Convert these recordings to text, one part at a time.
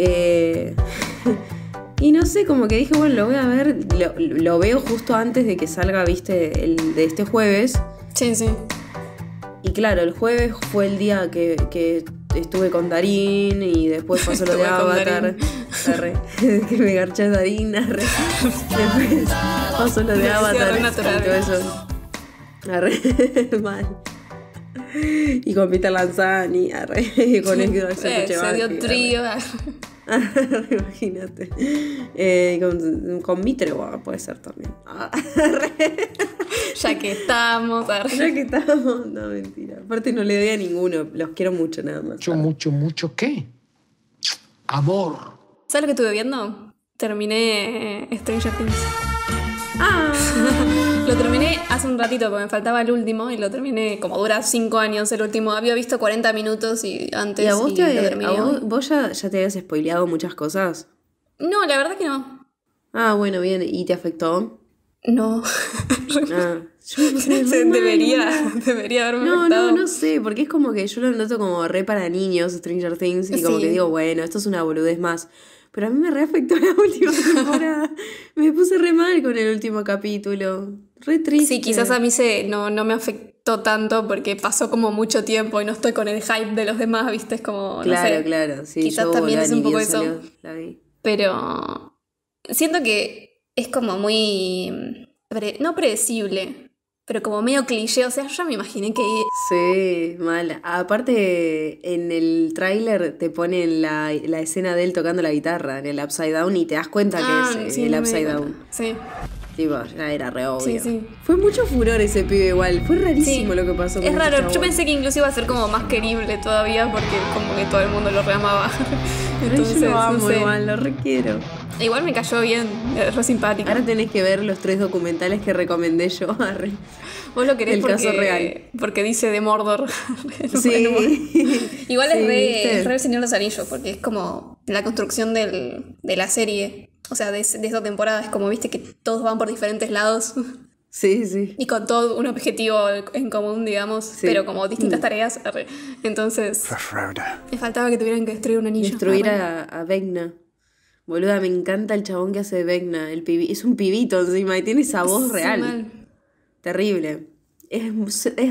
Eh, y no sé, como que dije, bueno, lo voy a ver, lo, veo justo antes de que salga, viste, el de este jueves. Sí, sí. Y claro, el jueves fue el día que, que estuve con Darín y después pasó lo de Avatar. Arre, que me garché Darín, arre. Después pasó lo de Avatar y todo eso. Arre, mal. Y con Peter Lanzani, arre, con el que Se dio trío, Imagínate. Eh, con, Mitre puede ser también. Ah, ya que estamos. Ya que estamos. No, mentira. Aparte no le doy a ninguno. Los quiero mucho nada más. Mucho, mucho, mucho qué? Amor. ¿Sabes lo que estuve viendo? Terminé eh, Stranger Things. Ah. Lo terminé hace un ratito porque me faltaba el último y lo terminé como dura cinco años el último. Había visto 40 minutos y antes ¿Y vos, ya, te habías spoileado muchas cosas? No, la verdad que no. Ah, bueno, bien. ¿Y te afectó? No. Ah, debería, debería haberme No, no, no sé, porque es como que yo lo noto como re para niños, Stranger Things, y como que digo, bueno, esto es una boludez más pero a mí me afectó la última temporada. me puse re mal con el último capítulo. Re Sí, quizás a mí se, no, me afectó tanto porque pasó como mucho tiempo y no estoy con el hype de los demás, ¿viste? Es como. Claro, claro. Sí, quizás también es un poco eso. Pero siento que es como muy. Mm, no predecible, pero como medio cliché. O sea, yo me imaginé que. Sí, mal. Aparte, en el tráiler te ponen la, la, escena de él tocando la guitarra en el Upside Down y te das cuenta que ah, es eh, el Upside Down. Sí era re obvio. Fue mucho furor ese pibe igual. Fue rarísimo lo que pasó. es raro. Yo pensé que incluso iba a ser como más querible todavía porque como que todo el mundo lo reamaba. yo lo amo igual, lo requiero. Igual me cayó bien, fue eh, simpático. Ahora tenés que ver los tres documentales que recomendé yo. Vos lo querés El porque, caso real. porque dice de Mordor. Igual es, el Señor de los Anillos, porque es como la construcción de la serie o sea, de, de temporada es como, viste, que todos van por diferentes lados. Sí, sí. Y con todo un objetivo en común, digamos, pero como distintas mm. tareas. Entonces. Me faltaba que tuvieran que destruir un anillo. Destruir a, a Vecna. Boluda, me encanta el chabón que hace Vegna. El es un pibito encima y tiene esa voz real. Terrible. Es,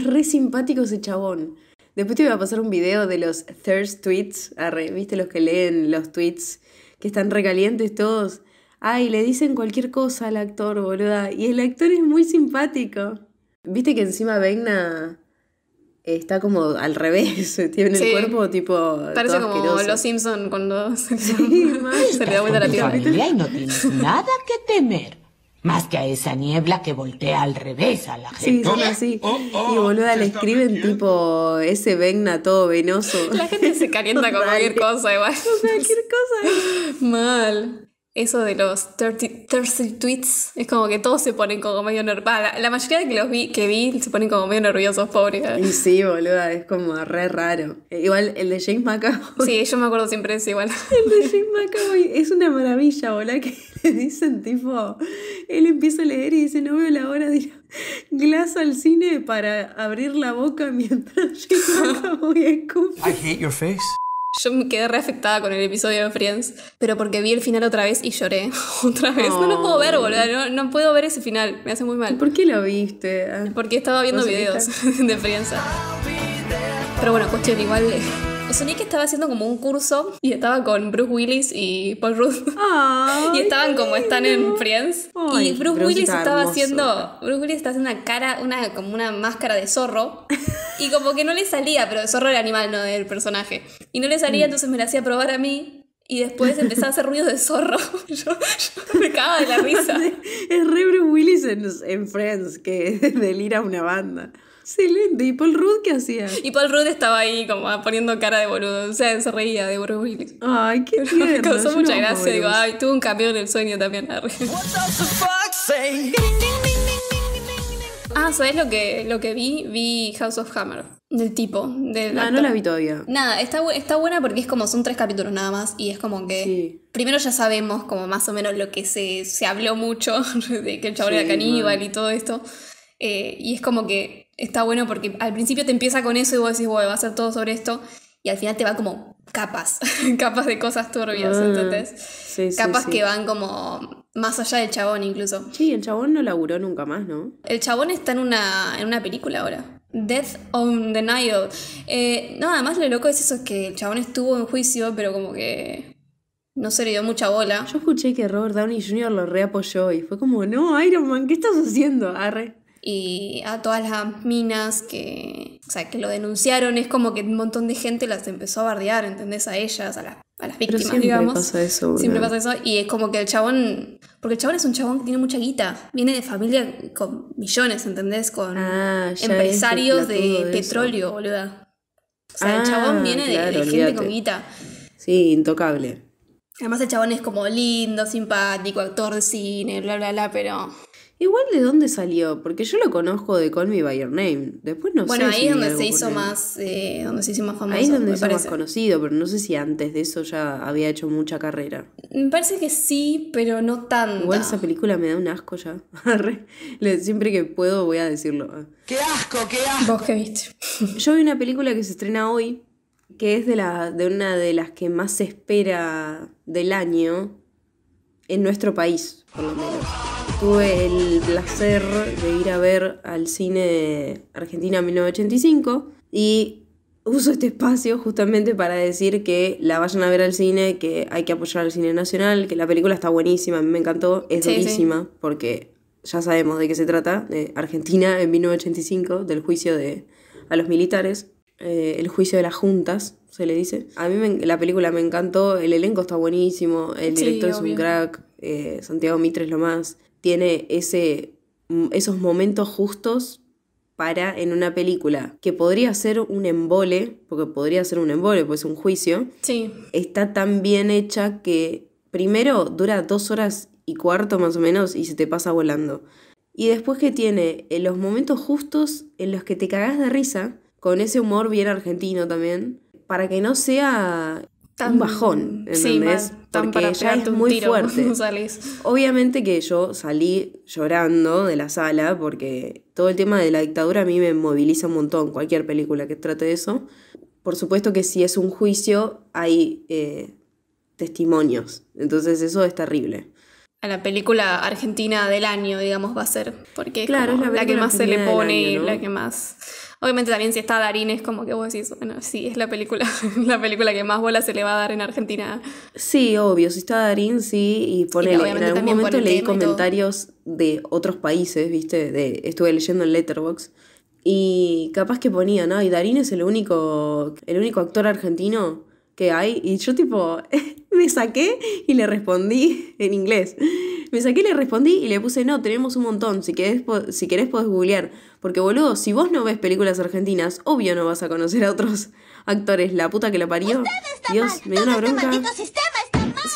re simpático ese chabón. Después te voy a pasar un video de los thirst tweets. Arre, ¿Viste los que leen los tweets? Que están recalientes todos. Ay, le dicen cualquier cosa al actor, boluda. Y el actor es muy simpático. Viste que encima Vegna está como al revés, tiene el cuerpo tipo. Parece como los Simpson cuando se, se le da vuelta la piel. Y no tienes nada que temer. Más que a esa niebla que voltea al revés a la gente. Sí, son así. Oh, oh, oh, y boluda le escriben tipo ese Vegna todo venoso. La gente se calienta con cualquier cosa igual. Con cualquier cosa. Mal eso de los 30, tweets, es como que todos se ponen como medio nerviosos. La, mayoría de que los vi, que vi se ponen como medio nerviosos, pobre. Y sí, boluda, es como re raro. Eh, igual el de James McAvoy. Sí, yo me acuerdo siempre de ese igual. el de James McAvoy es una maravilla, boluda, que le dicen tipo, él empieza a leer y dice, no veo la hora de ir glass al cine para abrir la boca mientras James McAvoy escupe. I hate your face. Yo me quedé afectada con el episodio de Friends, pero porque vi el final otra vez y lloré otra vez. No lo puedo ver, boludo. No, no, puedo ver ese final. Me hace muy mal. ¿Por qué lo viste? Porque estaba viendo videos de Friends. Pero bueno, cuestión igual que estaba haciendo como un curso y estaba con Bruce Willis y Paul Rudd. y estaban como están en Friends. y Bruce, Willis estaba haciendo. Bruce Willis está haciendo una cara, una, como una máscara de zorro. y como que no le salía, pero zorro era animal, no del personaje. Y no le salía, mm. entonces me la hacía probar a mí. Y después empezaba a hacer ruidos de zorro. Yo, me cagaba de la risa. es re Bruce Willis en, en Friends, que delira una banda. Excelente. ¿Y Paul Rudd qué hacía? Y Paul Rudd estaba ahí como poniendo cara de boludo. O sea, se reía de Bruce Willis. Ay, qué tierno. Me causó mucha gracia. Digo, ay, tuvo un cambio en el sueño también. Ah, ¿sabes lo que, lo que vi? Vi House of Hammer. Del tipo. ah, no la vi todavía. Nada, está, está buena porque es como, son tres capítulos nada más y es como que... Primero ya sabemos como más o menos lo que se, habló mucho de que el chabón era caníbal y todo esto. Eh, y es como que está bueno porque al principio te empieza con eso y vos decís, bueno, va a ser todo sobre esto. Y al final te va como capas, capas de cosas turbias, ah, entonces. capas que van como más allá del chabón incluso. Sí, el chabón no laburó nunca más, ¿no? El chabón está en una, en una película ahora. Death on the Nile. Eh, no, además lo loco es eso, es que el chabón estuvo en juicio, pero como que no se le dio mucha bola. Yo escuché que Robert Downey Jr. lo reapoyó y fue como, no, Iron Man, ¿qué estás haciendo? Arre y a todas las minas que, sea, que lo denunciaron, es como que un montón de gente las empezó a bardear, ¿entendés? A ellas, a las, a las víctimas, siempre digamos. Siempre pasa eso. Y es como que el chabón, porque el chabón es un chabón que tiene mucha guita, viene de familia con millones, ¿entendés? Con ah, empresarios de, petróleo, boluda. O sea, el chabón ah, viene de, gente con guita. Sí, intocable. Además el chabón es como lindo, simpático, actor de cine, bla, bla, bla, pero Igual de dónde salió, porque yo lo conozco de Call Me By Your Name. Después no bueno, sé. Bueno, ahí es eh, donde se hizo más, famoso. Ahí es donde se hizo más conocido, pero no sé si antes de eso ya había hecho mucha carrera. Me parece que sí, pero no tanto. Igual esa película me da un asco ya. Siempre que puedo voy a decirlo. ¡Qué asco, qué asco! Vos viste. yo vi una película que se estrena hoy, que es de, la, de una de las que más se espera del año en nuestro país, por lo menos. Tuve el placer de ir a ver al cine Argentina en 1985 y uso este espacio justamente para decir que la vayan a ver al cine, que hay que apoyar al cine nacional, que la película está buenísima, a mí me encantó, es buenísima porque ya sabemos de qué se trata, de Argentina en 1985, del juicio de a los militares. Eh, el juicio de las juntas, se le dice. A mí la película me encantó, el elenco está buenísimo, el director es un crack, eh, Santiago Mitre es lo más. Tiene ese, mm, esos momentos justos para en una película que podría ser un embole, porque podría ser un embole, pues un juicio. Sí. Está tan bien hecha que primero dura dos horas y cuarto más o menos y se te pasa volando. Y después que tiene eh, los momentos justos en los que te cagás de risa, con ese humor bien argentino también, para que no sea tan un bajón, ¿entendés? Sí, tan Porque ya es muy fuerte. Obviamente que yo salí llorando de la sala porque todo el tema de la dictadura a mí me moviliza un montón, cualquier película que trate de eso. Por supuesto que si es un juicio hay eh, testimonios, entonces eso es terrible. A la película argentina del año, digamos, va a ser, porque es la, que más se le pone y la que más Obviamente también si está Darín es como que vos decís, bueno, sí, es la película, la película que más bola se le va a dar en Argentina. Sí, obvio, si está Darín, sí, y en algún momento leí comentarios de otros países, viste, de, estuve leyendo en letterbox y capaz que ponía, ¿no? Y Darín es el único, el único actor argentino que hay, y yo tipo, me saqué y le respondí en inglés. Me saqué, le respondí y le puse, no, tenemos un montón, si querés, si podés googlear. Porque boludo, si vos no ves películas argentinas, obvio no vas a conocer a otros actores, la puta que la parió. Dios, me dio una este bronca.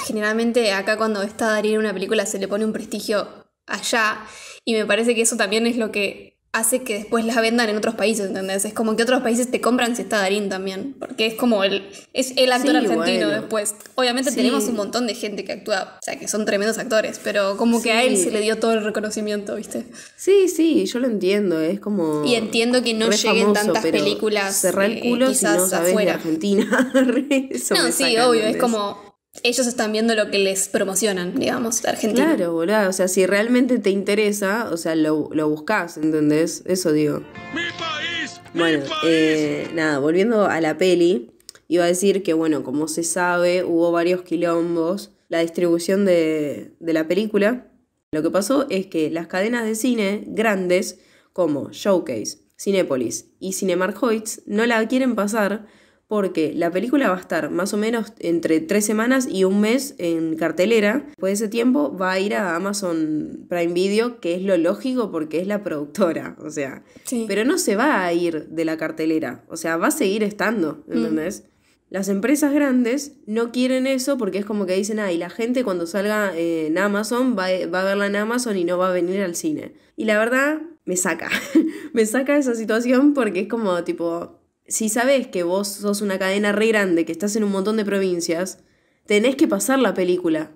Generalmente acá cuando está Darío en una película se le pone un prestigio allá y me parece que eso también es lo que hace que después las vendan en otros países, ¿entendés? Es como que otros países te compran si está Darín también, porque es como el, es el actor argentino después. Obviamente tenemos un montón de gente que actúa, o sea, que son tremendos actores, pero como que a él se le dio todo el reconocimiento, ¿viste? Sí, sí, yo lo entiendo, es como... Y entiendo que no lleguen tantas películas. Cerrar el culo afuera. de Argentina. no, sí, obvio, es como ellos están viendo lo que les promocionan, digamos, Argentina. Claro, boludo. O sea, si realmente te interesa, o sea, lo, lo buscas, ¿entendés? Eso digo. ¡Mi país! mi país. Eh, nada, volviendo a la peli, iba a decir que, bueno, como se sabe, hubo varios quilombos. La distribución de, la película. Lo que pasó es que las cadenas de cine grandes como Showcase, Cinepolis y Cinemark Hoyts no la quieren pasar porque la película va a estar más o menos entre tres semanas y un mes en cartelera. Después de ese tiempo va a ir a Amazon Prime Video, que es lo lógico porque es la productora, o sea. Pero no se va a ir de la cartelera, o sea, va a seguir estando, mm. ¿entendés? Las empresas grandes no quieren eso porque es como que dicen, ah, y la gente cuando salga en Amazon va, va a verla en Amazon y no va a venir al cine. Y la verdad, me saca, me saca esa situación porque es como tipo, si sabes que vos sos una cadena re grande, que estás en un montón de provincias, tenés que pasar la película.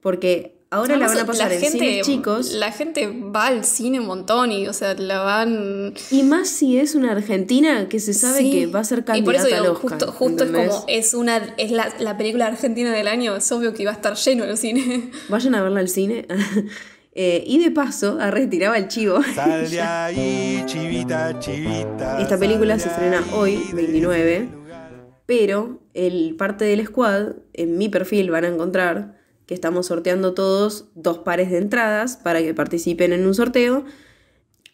Porque ahora la van a pasar en gente, chicos. La gente va al cine un montón y, o sea, la van. Y más si es una argentina que se sabe que va a ser candidata y por eso Justo, es como es una es la, la, película argentina del año, es obvio que va a estar lleno el cine. Vayan a verla al cine. Eh, y de paso, ah, retiraba el chivo. Esta película se estrena hoy, 29. Este pero el parte del squad, en mi perfil van a encontrar que estamos sorteando todos dos pares de entradas para que participen en un sorteo.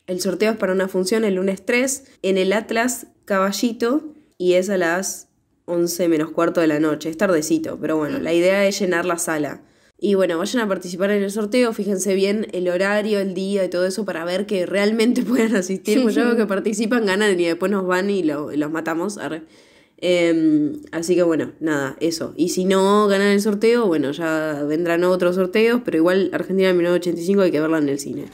El sorteo es para una función el lunes 3 en el Atlas Caballito y es a las 11 menos cuarto de la noche. Es tardecito, pero bueno, la idea es llenar la sala. Y bueno, vayan a participar en el sorteo, fíjense bien el horario, el día y todo eso para ver que realmente puedan asistir. Porque yo que participan, ganan y después nos van y, los matamos. Em, así que bueno, nada, eso. Y si no ganan el sorteo, bueno, ya vendrán otros sorteos, pero igual Argentina 1985 hay que verla en el cine.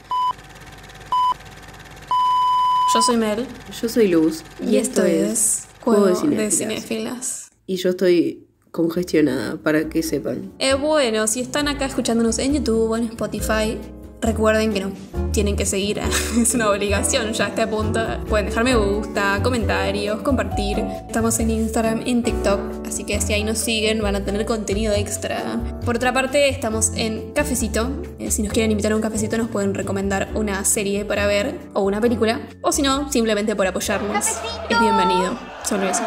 Yo soy Mel. Yo soy Luz. Y, esto, es Juego, de De Cinefilas. Y yo estoy congestionada, para que sepan. Eh, bueno, si están acá escuchándonos en YouTube o en Spotify, recuerden que no tienen que seguir, es una obligación ya a este punto. Pueden dejar me gusta, comentarios, compartir. Estamos en Instagram, en TikTok, así que si ahí nos siguen van a tener contenido extra. Por otra parte, estamos en Cafecito. Eh, si nos quieren invitar a un cafecito, nos pueden recomendar una serie para ver o una película. O si no, simplemente por apoyarnos. Es bienvenido. Solo eso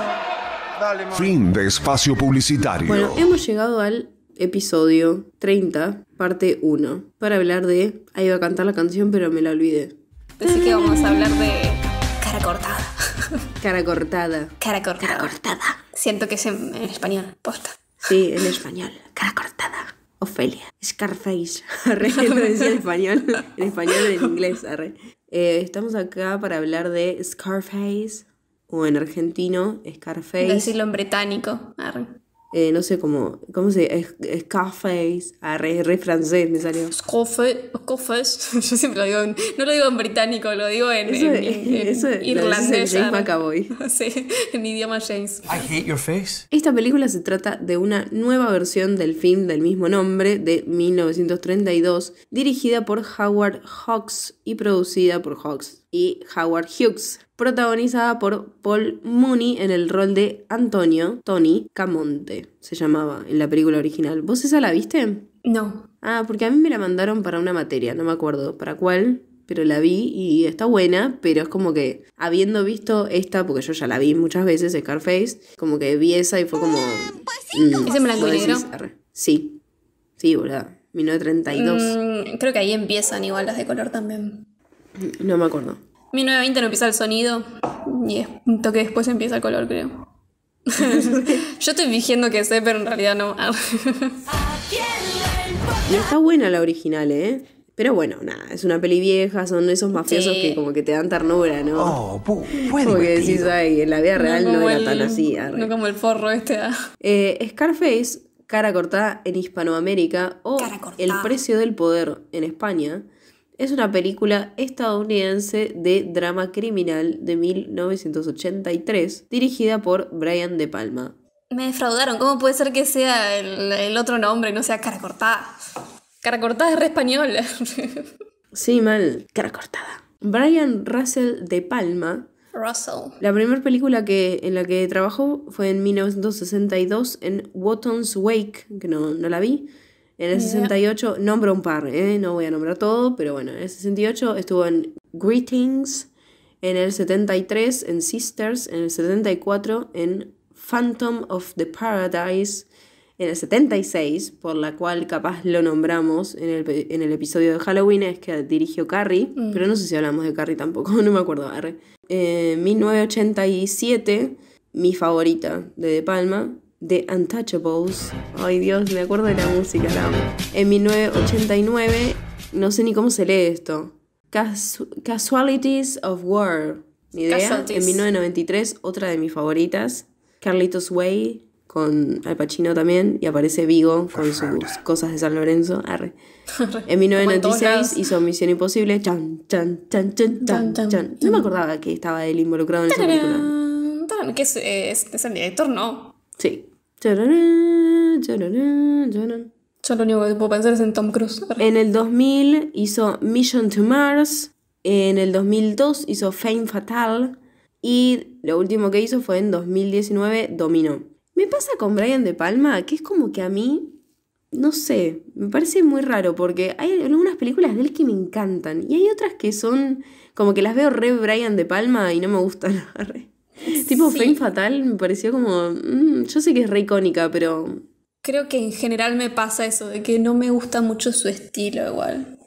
fin de espacio publicitario. Bueno, hemos llegado al episodio 30, parte 1, para hablar de... Ahí iba a cantar la canción, pero me la olvidé. Así que vamos a hablar de cara cortada. Cara cortada. Cara cortada. Cara cortada. Siento que es en, español, posta. Sí, en español. Cara cortada. Ofelia. Scarface. Arre, no decía en español. En español en inglés, arre. Eh, estamos acá para hablar de Scarface o en argentino, Scarface. Decirlo en británico. Eh, no sé cómo, ¿cómo se dice? Scarface, arre, re francés me salió. Scarface, yo siempre lo digo, en, no lo digo en británico, lo digo en, eso, en, irlandés. James sí, en idioma James. I hate your face. Esta película se trata de una nueva versión del film del mismo nombre de 1932, dirigida por Howard Hawks y producida por Hawks Howard Hughes, protagonizada por Paul Mooney en el rol de Antonio Tony Camonte, se llamaba en la película original. ¿Vos esa la viste? No. Ah, porque a mí me la mandaron para una materia, no me acuerdo para cuál, pero la vi y está buena, pero es como que habiendo visto esta, porque yo ya la vi muchas veces, Scarface, como que vi esa y fue como... Mm, blanco y negro? Sí, sí, boludo. 1932. Mm, creo que ahí empiezan igual las de color también. No me acuerdo. 1920 no empieza el sonido y es un toque después empieza el color, creo. Yo estoy fingiendo que sé, pero en realidad no. no está buena la original, ¿eh? Pero bueno, nada, es una peli vieja, son esos mafiosos que como que te dan ternura, ¿no? Oh, puede Porque decís, ay, en la vida real no, era tan así. No como el forro este. Ah. Eh, Scarface, Cara Cortada en Hispanoamérica o El Precio del Poder en España es una película estadounidense de drama criminal de 1983, dirigida por Brian De Palma. Me defraudaron, ¿cómo puede ser que sea el, otro nombre y no sea Cara Cortada? Cara Cortada es re español. sí, mal, Cara Cortada. Brian Russell De Palma Russell. La primera película que, en la que trabajó fue en 1962 en Wotton's Wake, que no, no la vi, en el 68, nombro un par, ¿eh? no voy a nombrar todo, pero bueno, en el 68 estuvo en Greetings, en el 73 en Sisters, en el 74 en Phantom of the Paradise, en el 76, por la cual capaz lo nombramos en el, en el episodio de Halloween, es que dirigió Carrie, mm. pero no sé si hablamos de Carrie tampoco, no me acuerdo. Eh, en 1987, mi favorita de De Palma, The Untouchables. Ay Dios, me acuerdo de la música. La... En 1989, no sé ni cómo se lee esto. Casualities of War. Ni idea. En 1993, otra de mis favoritas. Carlitos Way con Al Pacino también y aparece Vigo con sus cosas de San Lorenzo. En 1996 hizo Misión Imposible. No me acordaba que estaba él involucrado en esa película. Que eh, es el director, no. Sí. Yo lo único que puedo pensar es en Tom Cruise. En el 2000 hizo Mission to Mars. En el 2002 hizo Fame Fatal. Y lo último que hizo fue en 2019 Domino Me pasa con Brian De Palma que es como que a mí, no sé, me parece muy raro porque hay algunas películas de él que me encantan y hay otras que son como que las veo re Brian De Palma y no me gustan. tipo, Fame Fatal me pareció como. Mm, yo sé que es re icónica, pero. Creo que en general me pasa eso, de que no me gusta mucho su estilo igual.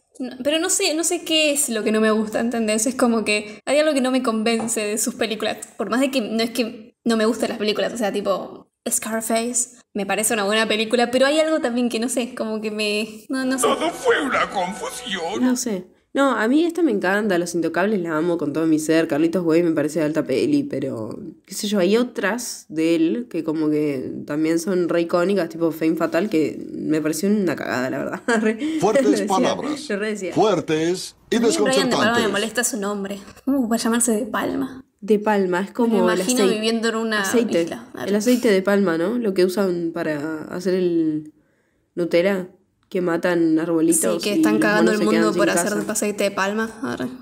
pero no sé, no sé qué es lo que no me gusta, ¿entendés? Es como que hay algo que no me convence de sus películas. Por más de que no es que no me gusten las películas, o sea, tipo, Scarface me parece una buena película, pero hay algo también que no sé, como que me. No, no sé. Todo fue una confusión. No sé. No, a mí esta me encanta, Los Intocables la amo con todo mi ser, Carlitos Güey me parece de alta peli, pero qué sé yo, hay otras de él que como que también son re icónicas, tipo Fame Fatal, que me pareció una cagada, la verdad. Fuertes palabras. Fuertes y desconcertantes. me molesta su nombre. ¿Cómo uh, va a llamarse de Palma? De Palma, es como. Me imagino viviendo en una aceite. Isla. El aceite de palma, ¿no? Lo que usan para hacer el Nutella que matan arbolitos. Sí, que están cagando el mundo por hacer aceite de palma.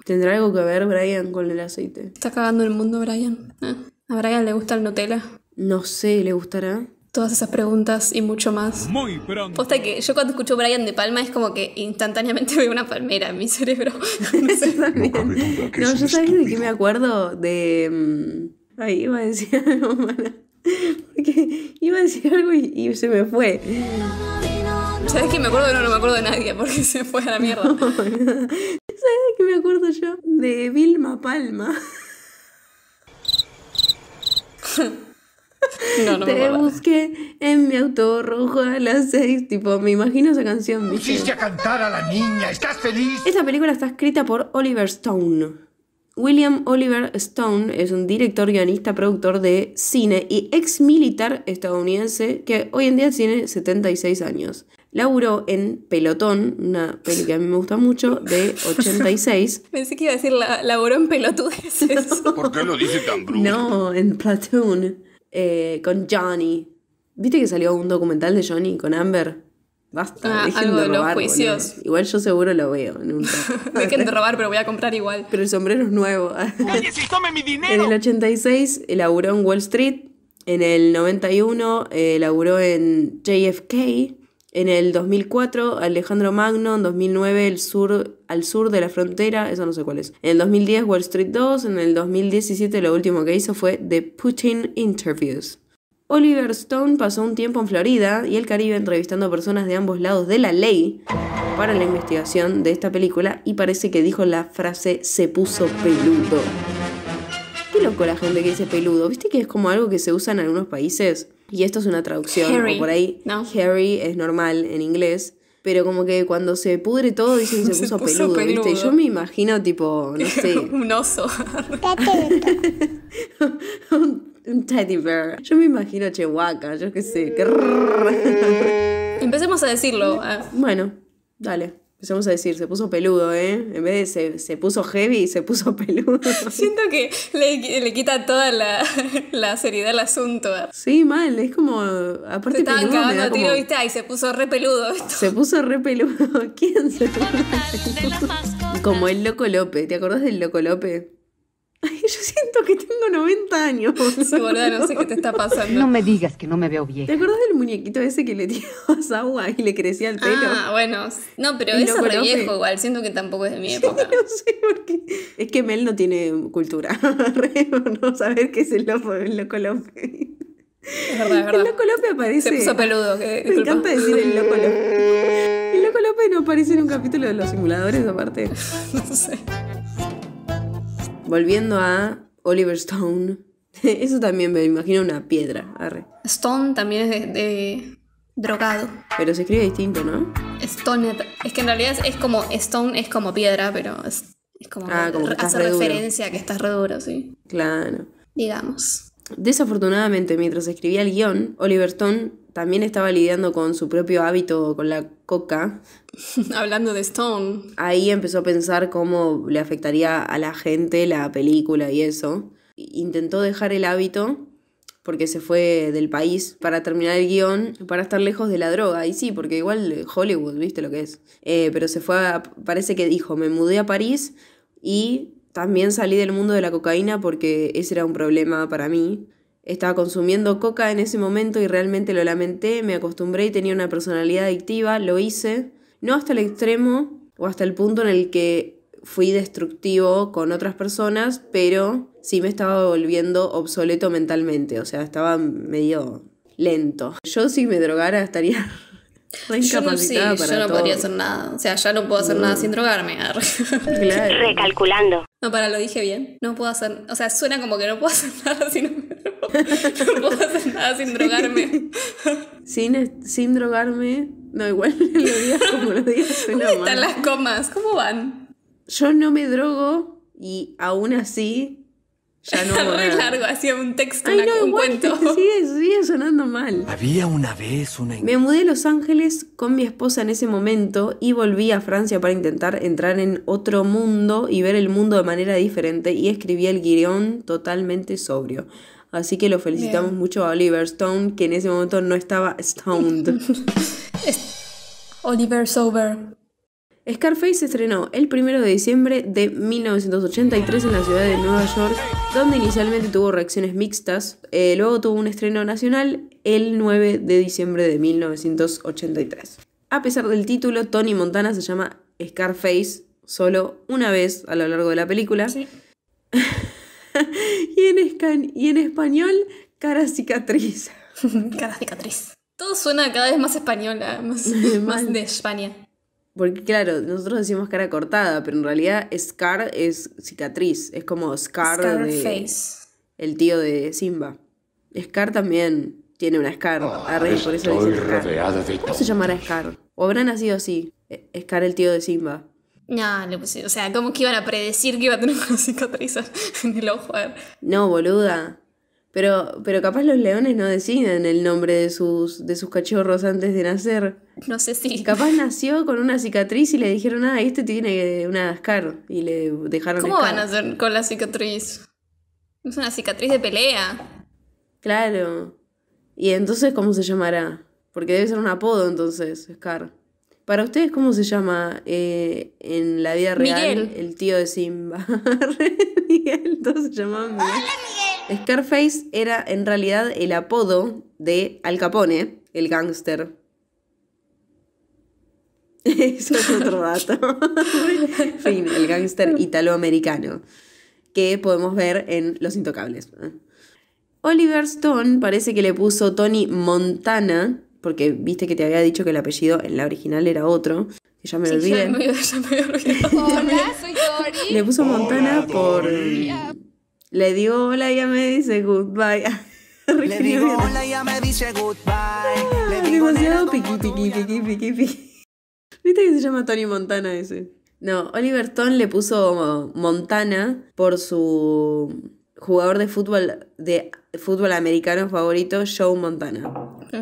¿Tendrá algo que ver Brian con el aceite? Está cagando el mundo Brian. ¿eh? ¿A Brian le gusta el Nutella? No sé, ¿le gustará? Todas esas preguntas y mucho más. Muy Posta que yo cuando escucho Brian de Palma es como que instantáneamente veo una palmera en mi cerebro. no, yo sabes de qué me acuerdo de... Mm, ay, iba a decir algo, Porque iba a decir algo y se me fue. ¿Sabes que me acuerdo? No, no me acuerdo de nadie porque se fue a la mierda. ¿Sabes qué me acuerdo yo? De Vilma Palma. No, no Te busqué en mi auto rojo a las seis, Tipo, me imagino esa canción. Hiciste a cantar a la niña, estás feliz. Esta película está escrita por Oliver Stone. William Oliver Stone es un director, guionista, productor de cine y ex militar estadounidense que hoy en día tiene 76 años laburó en Pelotón, una peli que a mí me gusta mucho, de 86. Pensé que iba a decir, laburó en Pelotudes. ¿Por qué lo dice tan bruto? No, en Platoon, eh, con Johnny. ¿Viste que salió un documental de Johnny con Amber? Basta, ah, juicios. Igual yo seguro lo veo. dejen de robar, pero voy a comprar igual. Pero el sombrero es nuevo. ¡Cállese tome mi dinero! En el 86 eh, laburó en Wall Street. En el 91 eh, laburó en JFK. En el 2004, Alejandro Magno. En 2009, el sur, al sur de la frontera. Eso no sé cuál es. En el 2010, Wall Street 2. En el 2017, lo último que hizo fue The Putin Interviews. Oliver Stone pasó un tiempo en Florida y el Caribe entrevistando personas de ambos lados de la ley para la investigación de esta película y parece que dijo la frase se puso peludo. Qué loco la gente que dice peludo, viste que es como algo que se usa en algunos países. Y esto es una traducción, o por ahí. Harry es normal en inglés. Pero como que cuando se pudre todo, dicen se, se puso, peludo, yo me imagino, tipo, no sé. un oso. un, teddy bear. Yo me imagino Chewbacca, yo qué sé. Empecemos a decirlo. ¿eh? Bueno, dale. Empezamos a decir, se puso peludo, ¿eh? En vez de se, puso heavy, se puso peludo. Siento que le, le quita toda la, la, seriedad al asunto. Sí, mal, es como. Aparte, estaban peludo, cagando tiro, ¿viste? ay, se puso re peludo. Se puso re peludo. ¿Quién se puso Como el Loco Lope. ¿Te acordás del Loco Lope? Ay, yo siento que tengo 90 años. Sí, no sé qué te está pasando. No me digas que no me veo vieja. ¿Te acuerdas del muñequito ese que le tirabas agua y le crecía el ah, pelo? Ah, bueno. No, pero eso es viejo igual. Siento que tampoco es de mi época. no sé por qué. Es que Mel no tiene cultura. no saber qué es el loco, el loco López. Es verdad, es verdad. El loco López aparece. Se puso peludo. me encanta decir el loco López. El loco Lope no aparece en un capítulo de los simuladores, aparte. no sé volviendo a Oliver Stone. Eso también me imagino una piedra. Stone también es de, drogado. Pero se escribe distinto, ¿no? Stone. Es que en realidad es como Stone es como piedra, pero es, como, ah, hace referencia a que estás re sí. Claro. Digamos. Desafortunadamente, mientras escribía el guión, Oliver Stone también estaba lidiando con su propio hábito, con la coca. Hablando de Stone. Ahí empezó a pensar cómo le afectaría a la gente la película y eso. Intentó dejar el hábito porque se fue del país para terminar el guión, para estar lejos de la droga. Y sí, porque igual Hollywood, viste lo que es. Eh, pero se fue, parece que dijo, me mudé a París y también salí del mundo de la cocaína porque ese era un problema para mí. Estaba consumiendo coca en ese momento y realmente lo lamenté, me acostumbré y tenía una personalidad adictiva, lo hice, no hasta el extremo o hasta el punto en el que fui destructivo con otras personas, pero sí me estaba volviendo obsoleto mentalmente, o sea, estaba medio lento. Yo si me drogara estaría yo no, sí, yo no podría hacer nada. O sea, ya no puedo hacer nada mm. sin drogarme. Recalculando. No, para, lo dije bien. No puedo hacer. O sea, suena como que no puedo hacer nada sin... no puedo hacer nada sin drogarme. Sin, sin drogarme. No, igual los digas como lo digas. ¿Cómo están las comas? ¿Cómo van? Yo no me drogo y aún así ya no largo, hacía un texto, Ay, no, un cuento. Sigue, sonando mal. Había una vez una... Me mudé a Los Ángeles con mi esposa en ese momento y volví a Francia para intentar entrar en otro mundo y ver el mundo de manera diferente y escribí el guirión totalmente sobrio. Así que lo felicitamos mucho a Oliver Stone, que en ese momento no estaba stoned. Oliver Sober. Scarface estrenó el 1 de diciembre de 1983 en la ciudad de Nueva York, donde inicialmente tuvo reacciones mixtas, eh, luego tuvo un estreno nacional el 9 de diciembre de 1983. A pesar del título, Tony Montana se llama Scarface solo una vez a lo largo de la película. y, en en español, cara cicatriz. cara cicatriz. Todo suena cada vez más española, ah, más, de España. Porque claro, nosotros decimos cara cortada, pero en realidad scar es cicatriz, es como scar, de el tío de Simba. Scar también tiene una Scar, ah, por eso ¿Cómo se llamará Scar? ¿O habrá nacido así? Eh, scar el tío de Simba. No, le o sea, ¿cómo que iban a predecir que iba a tener una cicatriz en el ojo? No, boluda. Pero, pero capaz los leones no deciden el nombre de sus, de sus cachorros antes de nacer. No sé si. Capaz nació con una cicatriz y le dijeron, ah, este tiene una scar Y le dejaron. ¿Cómo van a hacer con la cicatriz? Es una cicatriz de pelea. Claro. ¿Y entonces cómo se llamará? Porque debe ser un apodo entonces, Scar. Para ustedes, ¿cómo se llama eh, en la vida real el tío de Simba? Miguel, todos se llamaban Hola, Miguel. Scarface era en realidad el apodo de Al Capone, el gángster. Eso es otro dato. fin, el gángster italoamericano que podemos ver en Los Intocables. Oliver Stone parece que le puso Tony Montana porque viste que te había dicho que el apellido en la original era otro. Que ya me lo olvidé. Ya me, olvidé. Hola, Le puso Montana por. Le dio hola y ya me dice goodbye. Le digo hola y ya me dice goodbye. Ah, le digo Demasiado piqui, piqui, piqui, piqui, piqui. ¿Viste que se llama Tony Montana ese? No, Oliver Stone le puso Montana por su jugador de fútbol de fútbol americano favorito, Joe Montana.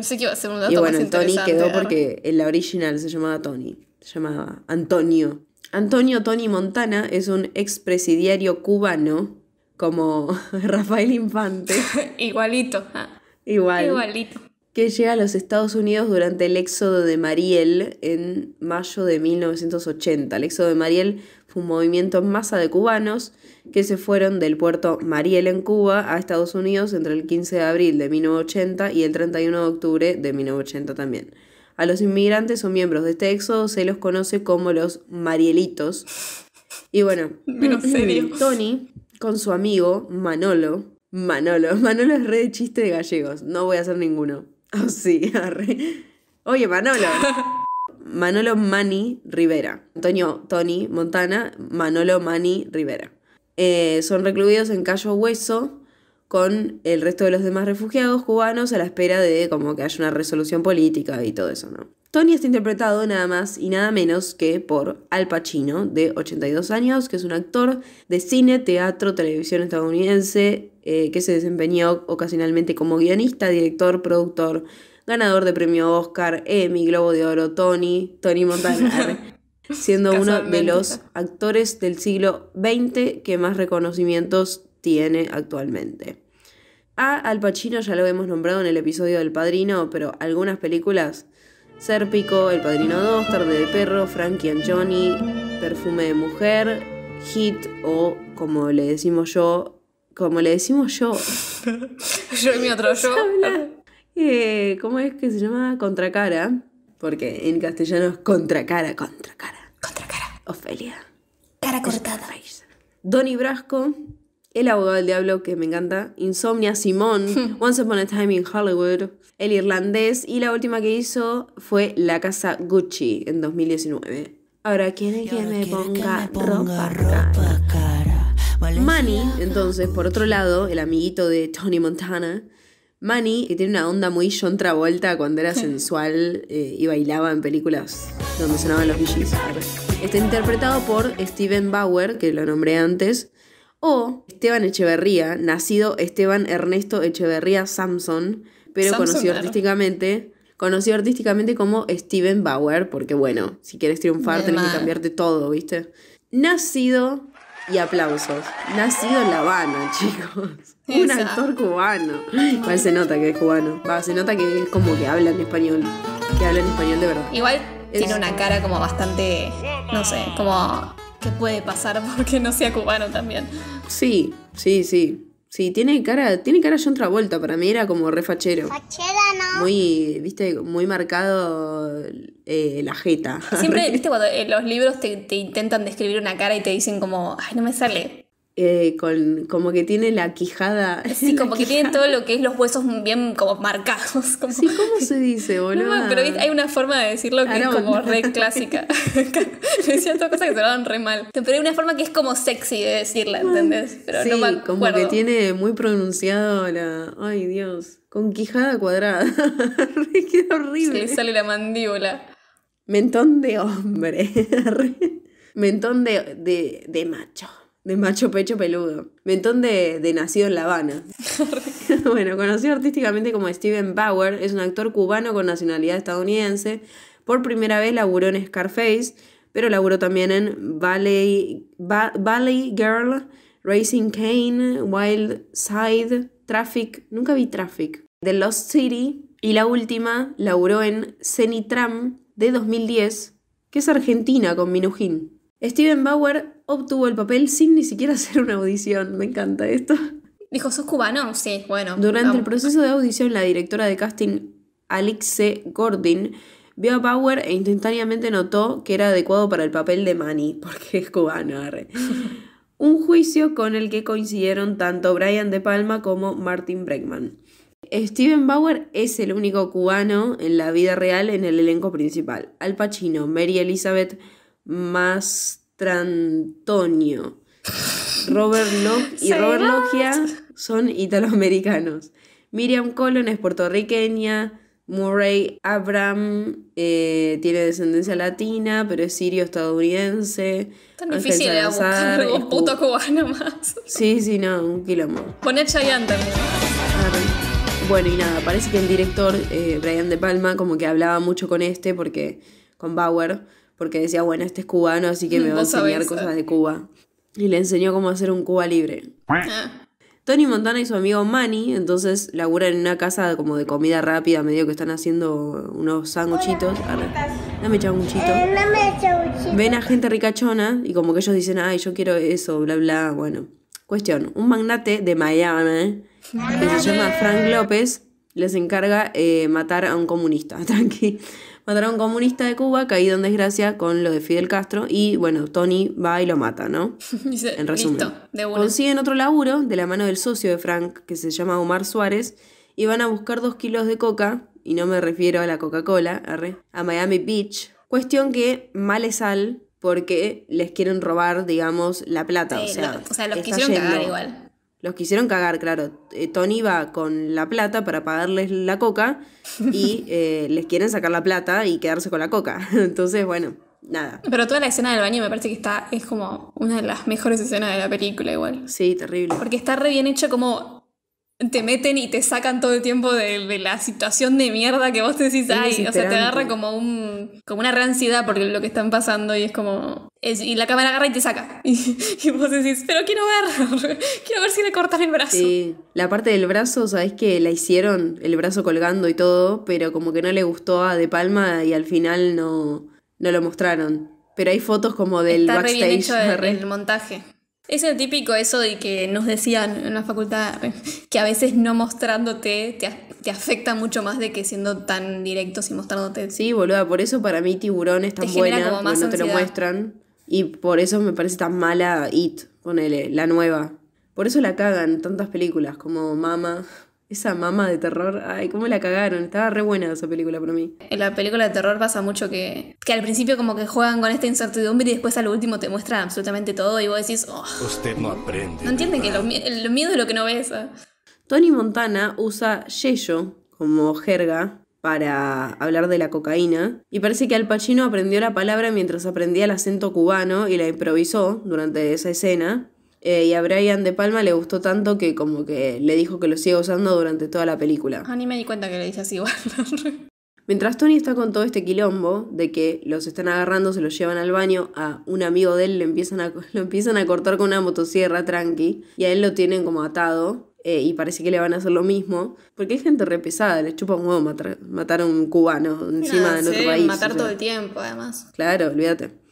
sé qué iba a ser un dato Y bueno, Tony quedó porque en la original se llamaba Tony, se llamaba Antonio. Antonio Tony Montana es un expresidiario cubano como Rafael Infante. Igualito. Ah. Igual. Igualito que llega a los Estados Unidos durante el éxodo de Mariel en mayo de 1980. El éxodo de Mariel fue un movimiento en masa de cubanos que se fueron del puerto Mariel en Cuba a Estados Unidos entre el 15 de abril de 1980 y el 31 de octubre de 1980 también. A los inmigrantes o miembros de este éxodo se los conoce como los Marielitos. Y bueno, Tony con su amigo Manolo. Manolo, Manolo es re de chiste de gallegos, no voy a hacer ninguno. Oh, sí, Oye, Manolo. Manolo Mani Rivera. Antonio Tony Montana, Manolo Mani Rivera. Eh, son recluidos en Cayo Hueso con el resto de los demás refugiados cubanos a la espera de como que haya una resolución política y todo eso, ¿no? Tony está interpretado nada más y nada menos que por Al Pacino, de 82 años, que es un actor de cine, teatro, televisión estadounidense, eh, que se desempeñó ocasionalmente como guionista, director, productor, ganador de premio Oscar, Emmy, Globo de Oro, Tony, Tony Montana, siendo uno de los actores del siglo XX que más reconocimientos tiene actualmente. A Al Pacino ya lo hemos nombrado en el episodio del Padrino, pero algunas películas, Serpico, El Padrino 2, Tarde de Perro, Frankie and Johnny, Perfume de Mujer, Hit o, como le decimos yo, como le decimos yo. yo y mi otro yo. Eh, ¿Cómo es que se llama? Contracara. Porque en castellano es contracara, contracara. Contracara. Ofelia. Cara cortada. Donny Brasco, El abogado del diablo, que me encanta. Insomnia Simón, Once Upon a Time in Hollywood, El irlandés. Y la última que hizo fue La Casa Gucci en 2019. Ahora ¿quién es me me ponga ropa, Manny, entonces, por otro lado, el amiguito de Tony Montana. Manny, que tiene una onda muy John Travolta cuando era sensual eh, y bailaba en películas donde sonaban los VGs. Está interpretado por Steven Bauer, que lo nombré antes, o Esteban Echeverría, nacido Esteban Ernesto Echeverría Samson, pero conocido artísticamente conocido artísticamente como Steven Bauer, porque bueno, si quieres triunfar tenés que cambiarte todo, ¿viste? Nacido y aplausos. Nacido en La Habana, chicos. Un actor cubano. Igual se nota que es cubano. se nota que es como que habla en español. Que habla en español de verdad. Igual tiene una cara como bastante. No sé, como. que puede pasar porque no sea cubano también? Sí, sí, sí. Sí, tiene cara, tiene cara John Travolta, para mí era como refachero. Fachera, ¿no? Muy, viste, muy marcado eh, la jeta. Siempre, viste, cuando eh, los libros te, te, intentan describir una cara y te dicen como, ay, no me sale. Eh, con, como que tiene la quijada. Sí, como que tiene todo lo que es los huesos bien como marcados. Sí, ¿cómo se dice, boludo? pero hay una forma de decirlo que es como re clásica. Decían todas cosas que se daban re mal. Pero hay una forma que es como sexy de decirla, ¿entendés? Pero sí, no como que tiene muy pronunciado la. Ay, Dios. Con quijada cuadrada. Qué horrible. Se le sale la mandíbula. Mentón de hombre. Mentón de, de macho de macho pecho peludo. Mentón de, nacido en La Habana. bueno, conocido artísticamente como Steven Bauer, es un actor cubano con nacionalidad estadounidense. Por primera vez laburó en Scarface, pero laburó también en Valley, Girl, Racing Kane, Wild Side, Traffic, nunca vi Traffic, The Lost City y la última laburó en Cenitram de 2010, que es argentina con Minujín. Steven Bauer obtuvo el papel sin ni siquiera hacer una audición. Me encanta esto. Dijo, ¿sos cubano? Sí, bueno. Durante el proceso de audición, la directora de casting, C. Gordon, vio a Bauer e instantáneamente notó que era adecuado para el papel de Manny, porque es cubano. Un juicio con el que coincidieron tanto Brian De Palma como Martin Bregman. Steven Bauer es el único cubano en la vida real en el elenco principal. Al Pacino, Mary Elizabeth más... Trantonio. Robert y Robert Loggia son italoamericanos. Miriam Colon es puertorriqueña. Murray Abram eh, tiene descendencia latina, pero es sirio estadounidense. Tan difícil de buscar un puto cubano más. Sí, sí, no, un quilombo. Poné ah, Bueno, y nada, parece que el director eh, Brian De Palma como que hablaba mucho con este porque con Bauer porque decía, bueno, este es cubano, así que me va a enseñar cosas de Cuba. Y le enseñó cómo hacer un Cuba libre. Ah. Tony Montana y su amigo Manny, entonces laburan en una casa como de comida rápida, medio que están haciendo unos sanguchitos. Dame me Eh, Ven a gente ricachona y como que ellos dicen, ay, yo quiero eso, bla, bla. Bueno, cuestión, un magnate de Miami que se llama Frank López les encarga eh, matar a un comunista, tranqui. Matar a un comunista de Cuba caído en desgracia con lo de Fidel Castro y bueno, Tony va y lo mata, ¿no? en resumen. Listo, de Consiguen otro laburo de la mano del socio de Frank, que se llama Omar Suárez, y van a buscar dos kilos de coca, y no me refiero a la Coca-Cola, a Miami Beach. Cuestión que mal sal porque les quieren robar, digamos, la plata. o sea, o sea, los quisieron cagar igual. Los quisieron cagar, claro. Eh, Tony va con la plata para pagarles la coca y eh, les quieren sacar la plata y quedarse con la coca. Entonces, bueno, nada. Pero toda la escena del baño me parece que está, es como una de las mejores escenas de la película igual. Sí, terrible. Porque está re bien hecho como te meten y te sacan todo el tiempo de, la situación de mierda que vos te decís, o sea, te agarra como un como una ansiedad por lo que están pasando y es como y la cámara agarra y te saca. Y, vos decís, pero quiero ver, quiero ver si le cortan el brazo. Sí, la parte del brazo, sabés que la hicieron, el brazo colgando y todo, pero como que no le gustó a De Palma y al final no, no lo mostraron. Pero hay fotos como del backstage. el montaje. Es el típico eso de que nos decían en la facultad que a veces no mostrándote te, afecta mucho más de que siendo tan directos y mostrándote. Sí, boluda, por eso para mí tiburón es tan buena no te lo muestran. Y por eso me parece tan mala It, ponele, la nueva. Por eso la cagan tantas películas como Mama, esa mamá de terror, ay, cómo la cagaron. Estaba re buena esa película para mí. En la película de terror pasa mucho que, que al principio como que juegan con esta incertidumbre y después al último te muestra absolutamente todo y vos decís, oh". usted no aprende. No entienden que lo, miedo es lo que no ves. Ah. Tony Montana usa yello como jerga para hablar de la cocaína y parece que Al Pacino aprendió la palabra mientras aprendía el acento cubano y la improvisó durante esa escena eh, y a Brian De Palma le gustó tanto que como que le dijo que lo siga usando durante toda la película. A ah, mí me di cuenta que le dice así igual. Mientras Tony está con todo este quilombo de que los están agarrando, se los llevan al baño, a un amigo de él lo empiezan a, lo empiezan a cortar con una motosierra tranqui y a él lo tienen como atado eh, y parece que le van a hacer lo mismo, porque hay gente repesada, les chupa un huevo matar, a un cubano encima de otro país. Matar todo el tiempo además. Claro, olvídate.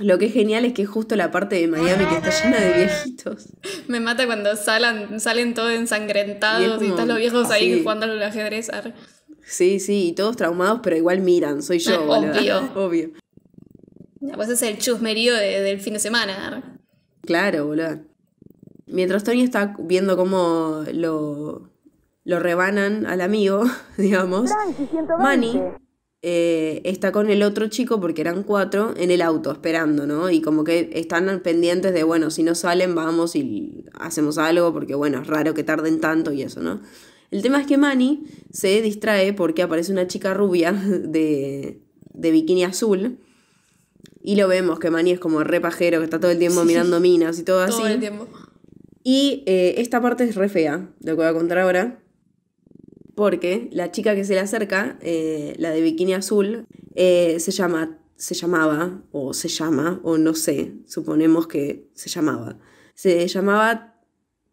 Lo que es genial es que justo la parte de Miami que está llena de viejitos. Me mata cuando salen, salen todos ensangrentados y, están los viejos ahí jugando al ajedrez. Sí, sí, y todos traumados, pero igual miran, soy yo, boludo. Obvio. obvio. Pues es el chusmerío del fin de semana. Claro, boludo. Mientras Tony está viendo cómo lo, lo rebanan al amigo, digamos, Manny eh, está con el otro chico, porque eran cuatro, en el auto esperando, ¿no? Y como que están pendientes de, bueno, si no salen, vamos y hacemos algo, porque bueno, es raro que tarden tanto y eso, ¿no? El tema es que Manny se distrae porque aparece una chica rubia de, de bikini azul. Y lo vemos, que Manny es como repajero que está todo el tiempo mirando minas y todo, así. el tiempo. Y eh, esta parte es re fea, lo que voy a contar ahora porque la chica que se le acerca, eh, la de bikini azul, eh, se llama, se llamaba, o se llama, o no sé, suponemos que se llamaba. Se llamaba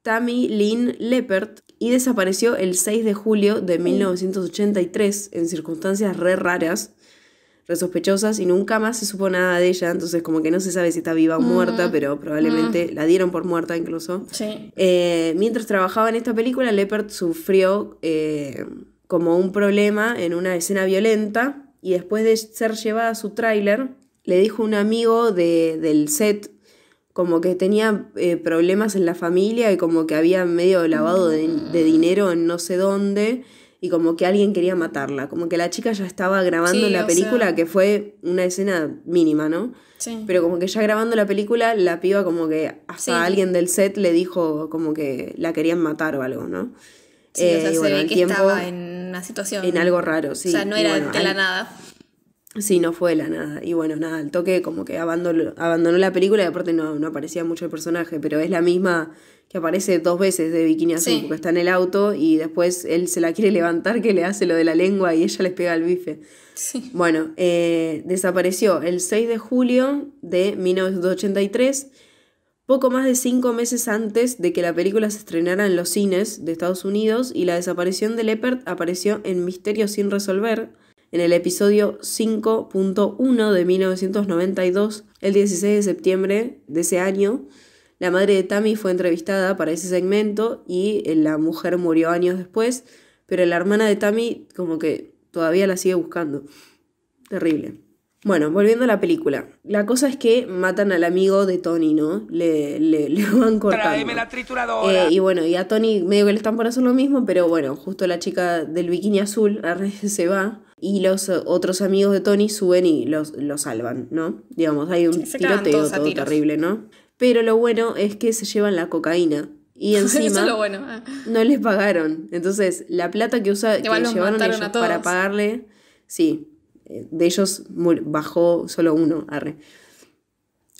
Tammy Lynn Leppert y desapareció el 6 de julio de 1983 en circunstancias re raras ...resospechosas y nunca más se supo nada de ella, entonces como que no se sabe si está viva o mm. muerta, pero probablemente mm. la dieron por muerta incluso. Eh, mientras trabajaba en esta película, ...Leopard sufrió eh, como un problema en una escena violenta y después de ser llevada a su tráiler, le dijo un amigo de, del set como que tenía eh, problemas en la familia y como que había medio lavado de mm. dinero en no sé dónde y como que alguien quería matarla, como que la chica ya estaba grabando la película, que fue una escena mínima, ¿no? Pero como que ya grabando la película, la piba como que hasta alguien del set le dijo como que la querían matar o algo, ¿no? Sí, eh, se ve que estaba en una situación. En algo raro, sí. O sea, no era la nada. Sí, no fue la nada. Y bueno, nada, el toque como que abandonó, abandonó la película y aparte no, no, aparecía mucho el personaje, pero es la misma que aparece dos veces de Bikini Azul, porque está en el auto y después él se la quiere levantar que le hace lo de la lengua y ella les pega el bife. Sí. Bueno, eh, desapareció el 6 de julio de 1983, poco más de cinco meses antes de que la película se estrenara en los cines de Estados Unidos y la desaparición de Leppert apareció en Misterio sin resolver en el episodio 5.1 de 1992, el 16 de septiembre de ese año. La madre de Tammy fue entrevistada para ese segmento y eh, la mujer murió años después, pero la hermana de Tammy como que todavía la sigue buscando. Terrible. Bueno, volviendo a la película. La cosa es que matan al amigo de Tony, ¿no? Le, le, van cortando. la trituradora. Eh, y bueno, y a Tony medio que le están por hacer lo mismo, pero bueno, justo la chica del bikini azul se va y los eh, otros amigos de Tony suben y los, los salvan, ¿no? Digamos, hay un tiroteo todo terrible, ¿no? Pero lo bueno es que se llevan la cocaína. Y encima bueno. Ah. no les pagaron. Entonces, la plata que, usa, llevaron para pagarle, sí, eh, de ellos bajó solo uno, arre.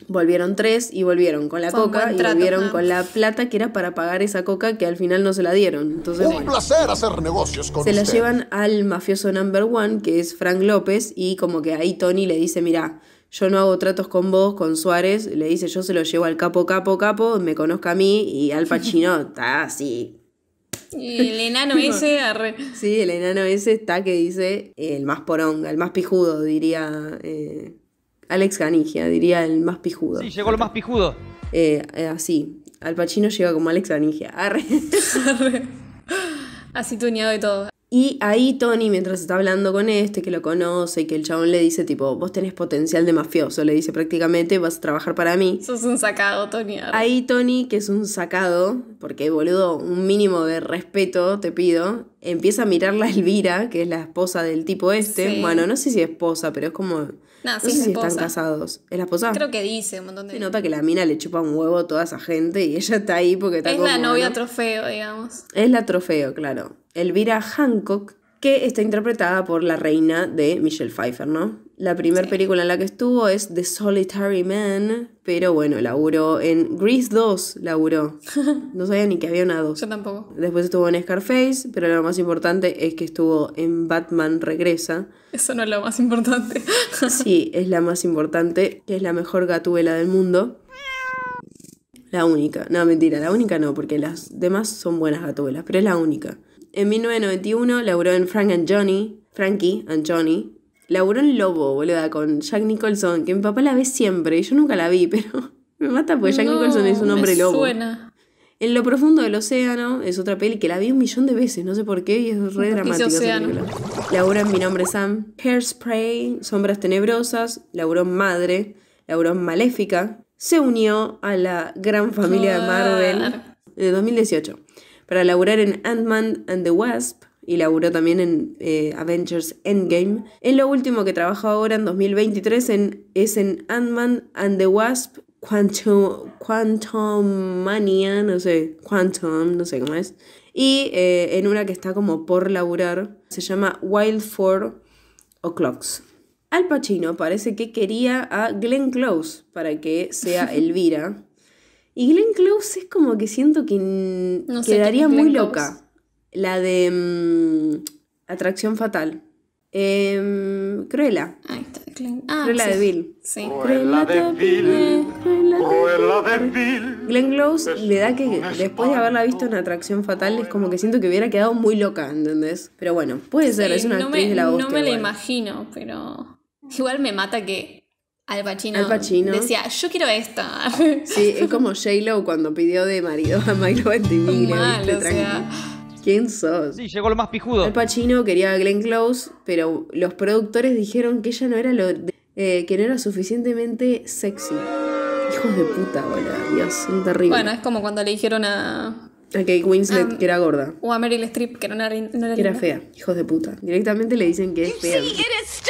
Volvieron tres y volvieron con la coca y volvieron con la plata que era para pagar esa coca que al final no se la dieron. Entonces, negocios Se la llevan al mafioso number one, que es Frank López, y como que ahí Tony le dice, mira, yo no hago tratos con vos, con Suárez, le dice, yo se lo llevo al capo, capo, capo, me conozca a mí, y Al Pacino está así, y el enano ese. Sí, el enano ese está que dice el más poronga, el más pijudo, diría eh, Alex Ganigia, diría el más pijudo. Sí, llegó el más pijudo. Eh, eh, así, Al Pacino llega como Alex Ganigia. Arre. así tuñado y todo. Y ahí Tony, mientras está hablando con este, que lo conoce y que el chabón le dice, tipo, vos tenés potencial de mafioso, le dice prácticamente, vas a trabajar para mí. Sos un sacado, Tony. Ahí Tony, que es un sacado, porque boludo, un mínimo de respeto te pido, empieza a mirar la Elvira, que es la esposa del tipo este. Bueno, no sé si esposa, pero es como no sí, están casados. ¿Es la esposa? Creo que dice un montón de. Se nota que la mina le chupa un huevo a toda esa gente y ella está ahí porque está Es la novia trofeo, digamos. Es la trofeo, claro. Elvira Hancock que está interpretada por la reina de Michelle Pfeiffer, ¿no? La primera película en la que estuvo es The Solitary Man, pero bueno, laburó en Grease 2, laburó. No sabía ni que había una 2. Yo tampoco. Después estuvo en Scarface, pero lo más importante es que estuvo en Batman Regresa. Eso no es lo más importante. sí, es la más importante, que es la mejor gatuela del mundo. La única. No, mentira, la única no, porque las demás son buenas gatuelas, pero es la única. En 1991 laburó en Frank and Johnny, Frankie and Johnny. Laburó en Lobo, boluda, con Jack Nicholson, que mi papá la ve siempre. y Yo nunca la vi, pero me mata porque Jack Nicholson es un hombre lobo. Suena. En lo profundo del océano es otra peli que la vi un millón de veces, no sé por qué, y es re dramática. Laburó en Mi nombre Sam, Hairspray, Sombras Tenebrosas, laburó en Madre, laburó en Maléfica. Se unió a la gran familia de Marvel de 2018 para laburar en Ant-Man and the Wasp, y laburó también en Adventures eh, Avengers Endgame. En lo último que trabajó ahora en 2023 en, es en Ant-Man and the Wasp Quantum, Mania, no sé, Quantum, no sé cómo es. Y eh, en una que está como por laburar, se llama Wild Four O'Clocks. Al Pacino parece que quería a Glenn Close para que sea Elvira. Y Glenn Close es como que siento que quedaría muy loca. La de mm, Atracción Fatal. Em, Cruella. Ahí está, ah, Cruella pues de Bill. Sí. Cruella de Bill. Cruella de Bill. Glenn Close le da que después de haberla visto en Atracción Fatal es como que siento que hubiera quedado muy loca, ¿entendés? Pero bueno, puede ser, es una actriz de la voz. No me la imagino, pero igual me mata que al Pacino, Al Decía, yo quiero esta. Sí, es como J-Lo cuando pidió de marido a Milo Ventimiglia. Mal, o sea... ¿Quién sos? Sí, llegó lo más pijudo. Al Pacino quería a Glenn Close, pero los productores dijeron que ella no era lo... Eh, que no era suficientemente sexy. Hijos de puta, boludo. Dios, son terribles. Bueno, es como cuando le dijeron a... A Kate Winslet, que era gorda. O a Meryl Streep, que no era, no era, que era fea, hijos de puta. Directamente le dicen que es fea. Sí, eres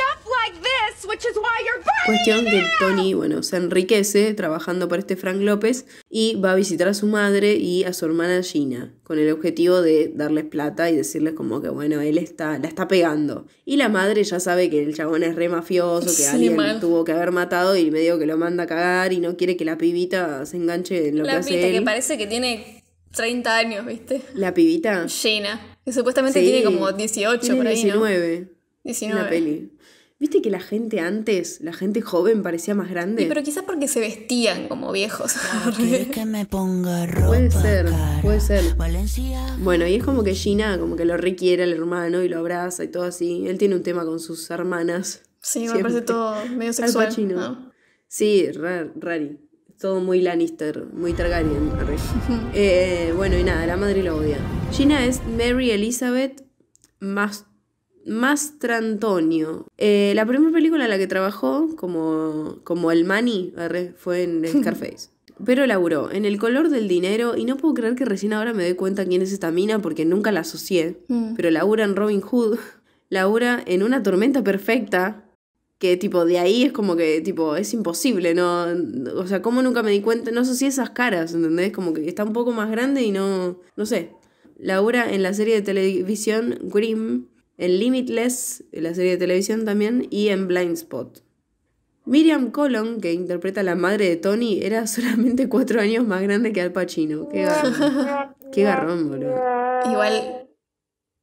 Cuestión que Tony, bueno, se enriquece trabajando para este Frank López y va a visitar a su madre y a su hermana Gina, con el objetivo de darles plata y decirles como que, bueno, él está, la está pegando. Y la madre ya sabe que el chabón es re mafioso, que alguien tuvo que haber matado y medio que lo manda a cagar y no quiere que la pibita se enganche en lo que hace pibita que parece que tiene 30 años, ¿viste? ¿La pibita? Gina, que supuestamente tiene como 18 por ahí, 19. ¿no? 19. En la peli. Viste que la gente antes, la gente joven parecía más grande. pero quizás porque se vestían como viejos. que me ponga puede ser, puede ser. Bueno, y es como que Gina como que lo requiere al hermano y lo abraza y todo así. Él tiene un tema con sus hermanas. Sí, me parece todo medio sexual. ¿no? Sí, rari. todo muy Lannister, muy Targaryen. Eh, bueno, y nada, la madre lo odia. Gina es Mary Elizabeth más Mastrantonio. Eh, la primera película en la que trabajó como, como el Manny fue en Scarface. Pero Laura en El color del dinero y no puedo creer que recién ahora me dé cuenta quién es esta mina porque nunca la asocié. Mm. Pero labura en Robin Hood, Laura en Una tormenta perfecta, que tipo de ahí es como que tipo es imposible, no, o sea, como nunca me di cuenta, no asocié esas caras, ¿entendés? Como que está un poco más grande y no no sé. Laura en la serie de televisión Grimm en Limitless, la serie de televisión también, y en Blind Spot. Miriam Colon, que interpreta a la madre de Tony, era solamente cuatro años más grande que Al Pacino. Qué garrón. Qué garrón, boludo. Igual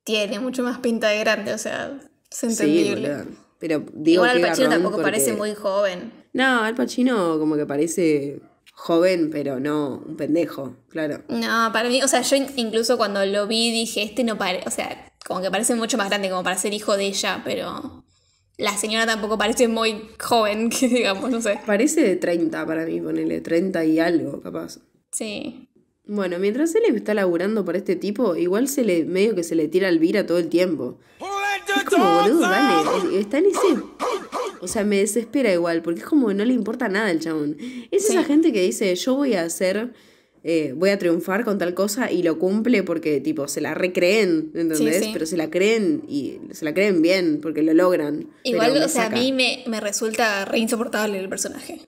tiene mucho más pinta de grande, o sea, es entendible. Pero digo Igual Al Pacino tampoco parece muy joven. No, Al Pacino como que parece joven, pero no un pendejo, claro. No, para mí, o sea, yo incluso cuando lo vi dije, este no parece, o sea, como que parece mucho más grande como para ser hijo de ella, pero la señora tampoco parece muy joven, que digamos, no sé. Parece de 30 para mí, ponele 30 y algo, capaz. Sí. Bueno, mientras él está laburando por este tipo, igual se le medio que se le tira el vira todo el tiempo. Es como, boludo, dale, está en ese... O sea, me desespera igual, porque es como no le importa nada el chabón. Es esa gente que dice, yo voy a hacer eh, voy a triunfar con tal cosa y lo cumple porque tipo se la recreen, ¿entendés? Pero se la creen y se la creen bien porque lo logran. Igual, o sea, a mí me, resulta re insoportable el personaje.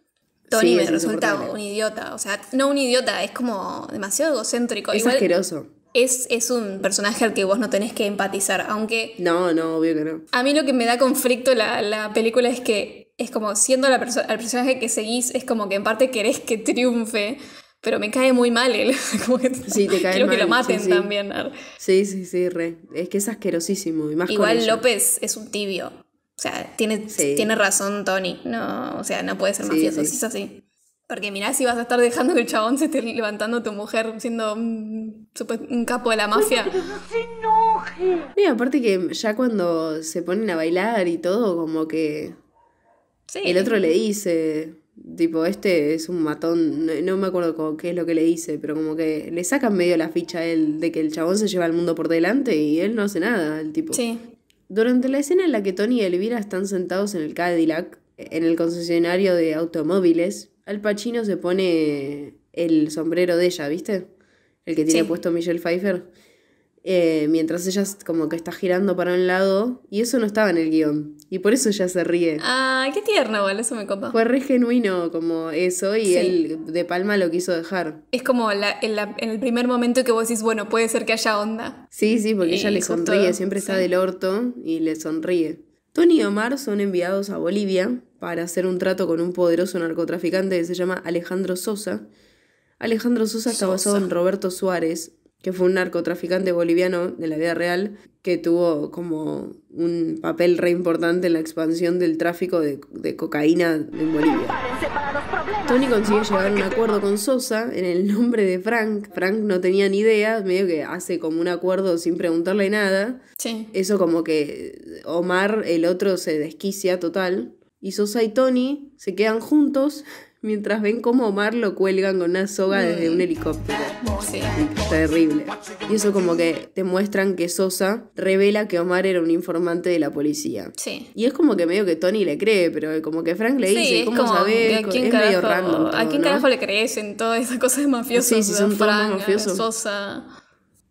Tony me resulta un idiota, o sea, no un idiota, es como demasiado egocéntrico. Es asqueroso. Es, un personaje al que vos no tenés que empatizar, aunque... No, no, obvio que no. A mí lo que me da conflicto la, la película es que es como siendo la persona el personaje que seguís, es como que en parte querés que triunfe, pero me cae muy mal él. Como que, sí, te cae quiero que lo maten también. Sí, sí, sí, re. Es que es asquerosísimo. Y Igual López es un tibio. O sea, tiene, tiene razón Tony. No, o sea, no puede ser mafioso, si es así. Porque mirá si vas a estar dejando que el chabón se esté levantando tu mujer siendo un, capo de la mafia. se enoje. Y aparte que ya cuando se ponen a bailar y todo, como que el otro le dice, Tipo, este es un matón, no, me acuerdo qué es lo que le dice, pero como que le sacan medio la ficha a él de que el chabón se lleva al mundo por delante y él no hace nada, el tipo. Sí. Durante la escena en la que Tony y Elvira están sentados en el Cadillac, en el concesionario de automóviles, Al pachino se pone el sombrero de ella, ¿viste? El que tiene puesto Michelle Pfeiffer. Eh, mientras ella como que está girando para un lado y eso no estaba en el guión y por eso ella se ríe. Ah, qué tierna vale eso me copa. Fue re genuino como eso y él de Palma lo quiso dejar. Es como en, el primer momento que vos decís, bueno, puede ser que haya onda. Sí, sí, porque ella le sonríe, siempre está del orto y le sonríe. Tony y Omar son enviados a Bolivia para hacer un trato con un poderoso narcotraficante que se llama Alejandro Sosa. Alejandro Sosa, Sosa. está basado en Roberto Suárez, que fue un narcotraficante boliviano de la vida real que tuvo como un papel re importante en la expansión del tráfico de, cocaína en Bolivia. Tony consigue llegar a un acuerdo con Sosa en el nombre de Frank. Frank no tenía ni idea, medio que hace como un acuerdo sin preguntarle nada. Sí. Eso como que Omar, el otro, se desquicia total. Y Sosa y Tony se quedan juntos mientras ven cómo Omar lo cuelgan con una soga desde mm. un helicóptero. Sí. Terrible. Y eso como que te muestran que Sosa revela que Omar era un informante de la policía. Sí. Y es como que medio que Tony le cree, pero como que Frank le dice, ¿cómo es medio random. ¿A quién carajo le crees en todas esas cosas de mafiosos? Sí, sí, son Frank, mafiosos. Sosa.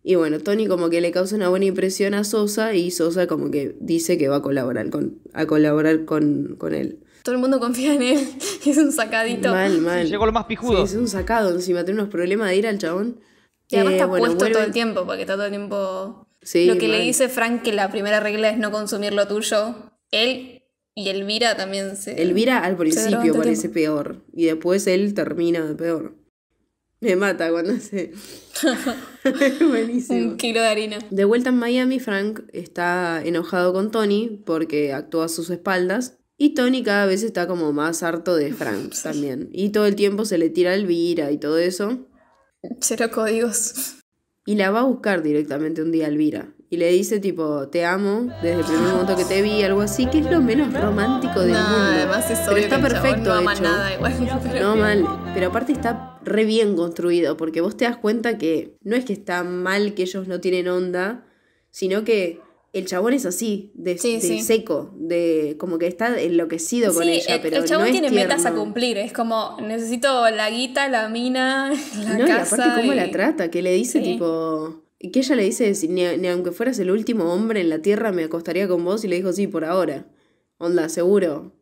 Y bueno, Tony como que le causa una buena impresión a Sosa y Sosa como que dice que va a colaborar con, a colaborar con, con él. Todo el mundo confía en él. es un sacadito. Mal, mal. Llegó lo más pijudo. Sí, es un sacado. Encima tiene unos problemas de ir al chabón. Y además eh, está puesto todo el tiempo, porque está todo el tiempo. Sí, lo que le dice Frank que la primera regla es no consumir lo tuyo. Él y Elvira también se. Elvira al principio parece peor. Y después él termina de peor. Me mata cuando se. Buenísimo. Un kilo de harina. De vuelta en Miami, Frank está enojado con Tony porque actúa a sus espaldas. Y Tony cada vez está como más harto de Frank también. Y todo el tiempo se le tira a Elvira y todo eso. Cero códigos. Y la va a buscar directamente un día alvira. Elvira. Y le dice tipo, te amo desde el primer momento que te vi, algo así, que es lo menos romántico del mundo. es pero está perfecto. No hecho. no mal. Pero aparte está re bien construido, porque vos te das cuenta que no es que está mal que ellos no tienen onda, sino que el chabón es así, de, seco, de como que está enloquecido con ella. Eh, el, pero chabón tiene metas a cumplir, es como necesito la guita, la mina, la no, Y aparte, cómo la trata, que le dice tipo. Que ella le dice, ni, aunque fueras el último hombre en la tierra, me acostaría con vos. Y le dijo, sí, por ahora. Onda, seguro.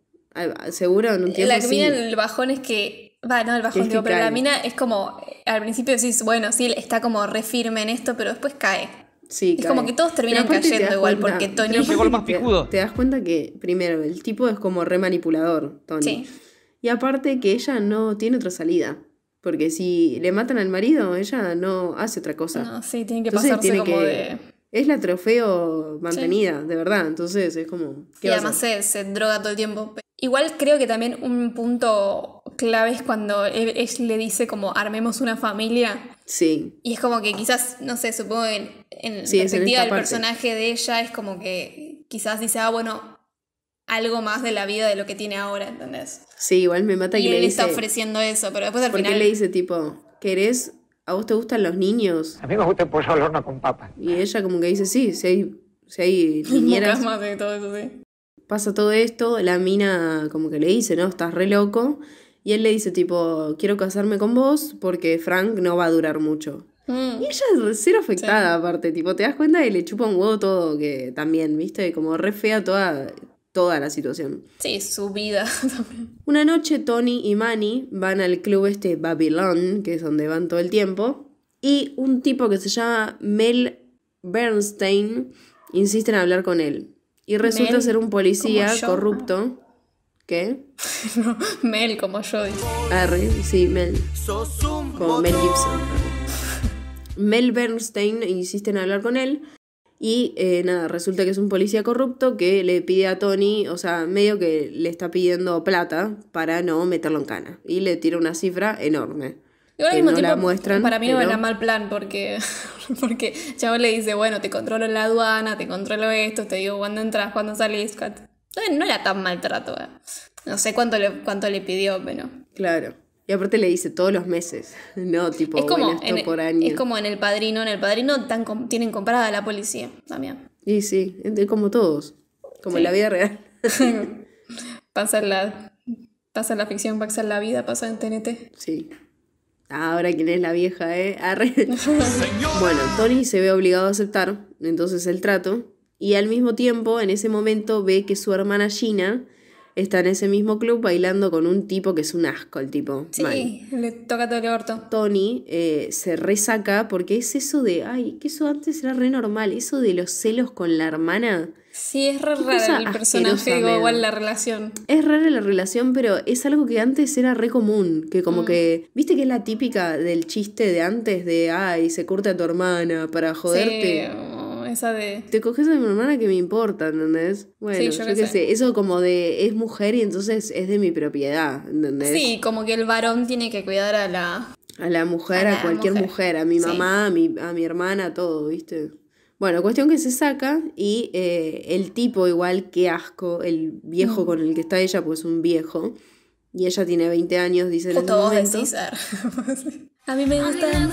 Seguro en un tiempo. La que mina el bajón es que. Va, no, el bajón, pero la mina es como. Al principio decís, bueno, sí, está como re firme en esto, pero después cae es como que todos terminan cayendo igual porque Tony es el más picudo. Te, das cuenta que primero el tipo es como remanipulador, Tony. Y aparte que ella no tiene otra salida. Porque si le matan al marido, ella no hace otra cosa. No, sí, tiene que pasarse como de... Es la trofeo mantenida, de verdad. Entonces es como... y además se, droga todo el tiempo. Igual creo que también un punto clave es cuando ella le dice como armemos una familia Sí. Y es como que quizás, no sé, supongo que en, en perspectiva del personaje de ella es como que quizás dice, ah, bueno, algo más de la vida de lo que tiene ahora, ¿entendés? Sí, igual me mata y que él le está ofreciendo eso, pero después al final... Porque le dice tipo, ¿querés? ¿A vos te gustan los niños? A mí me gusta el pollo al horno con papa. Y ella como que dice, sí, si hay, si hay niñeras... más de todo eso, sí. Pasa todo esto, la mina como que le dice, ¿no? Estás re loco. Y él le dice tipo, quiero casarme con vos porque Frank no va a durar mucho. Mm. Y ella es cero afectada aparte, tipo, te das cuenta y le chupa un huevo todo, que también, viste, como re fea toda, toda la situación. Sí, su vida también. Una noche Tony y Manny van al club este Babylon, que es donde van todo el tiempo, y un tipo que se llama Mel Bernstein insiste en hablar con él. Y resulta ser un policía corrupto. ¿Qué? Mel, como yo. Ah, sí, Mel. Como Mel Gibson. Mel Bernstein, e insiste en hablar con él. Y eh, nada, resulta que es un policía corrupto que le pide a Tony, o sea, medio que le está pidiendo plata para no meterlo en cana. Y le tira una cifra enorme. Y ahora mismo muestran, para mí no era mal plan porque, porque Chavo le dice, bueno, te controlo en la aduana, te controlo esto, te digo cuándo entras, cuándo salís, eh, no era tan mal trato. Eh. No sé cuánto le, cuánto le pidió, pero. Claro. Y aparte le dice todos los meses, ¿no? Tipo, es como, por año. Es como en el padrino, en el padrino tan, tienen comprada la policía también. Y sí, como todos, como en la vida real. pasa, en la, pasa la ficción, pasa en la vida, pasa en TNT. Sí. Ahora quién es la vieja, ¿eh? bueno, Tony se ve obligado a aceptar entonces el trato y al mismo tiempo en ese momento ve que su hermana Gina está en ese mismo club bailando con un tipo que es un asco, el tipo. Sí, le toca todo el orto. Tony eh, se resaca porque es eso de, ay, que eso antes era re normal, eso de los celos con la hermana. Sí, es re rara el personaje, igual la relación. Es rara la relación, pero es algo que antes era re común, que como mm. que, viste que es la típica del chiste de antes de, ay, se curte a tu hermana para joderte. Oh, de... Te coges a mi hermana que me importa, ¿entendés? Bueno, yo, qué sé. Eso como de es mujer y entonces es de mi propiedad, ¿entendés? Sí, como que el varón tiene que cuidar a la... A la mujer, a, cualquier mujer. a mi mamá, a, mi, a mi hermana, todo, ¿viste? Bueno, cuestión que se saca y eh, el tipo igual, qué asco, el viejo mm. con el que está ella, pues un viejo. Y ella tiene 20 años, dice en este ah, a mí me gusta...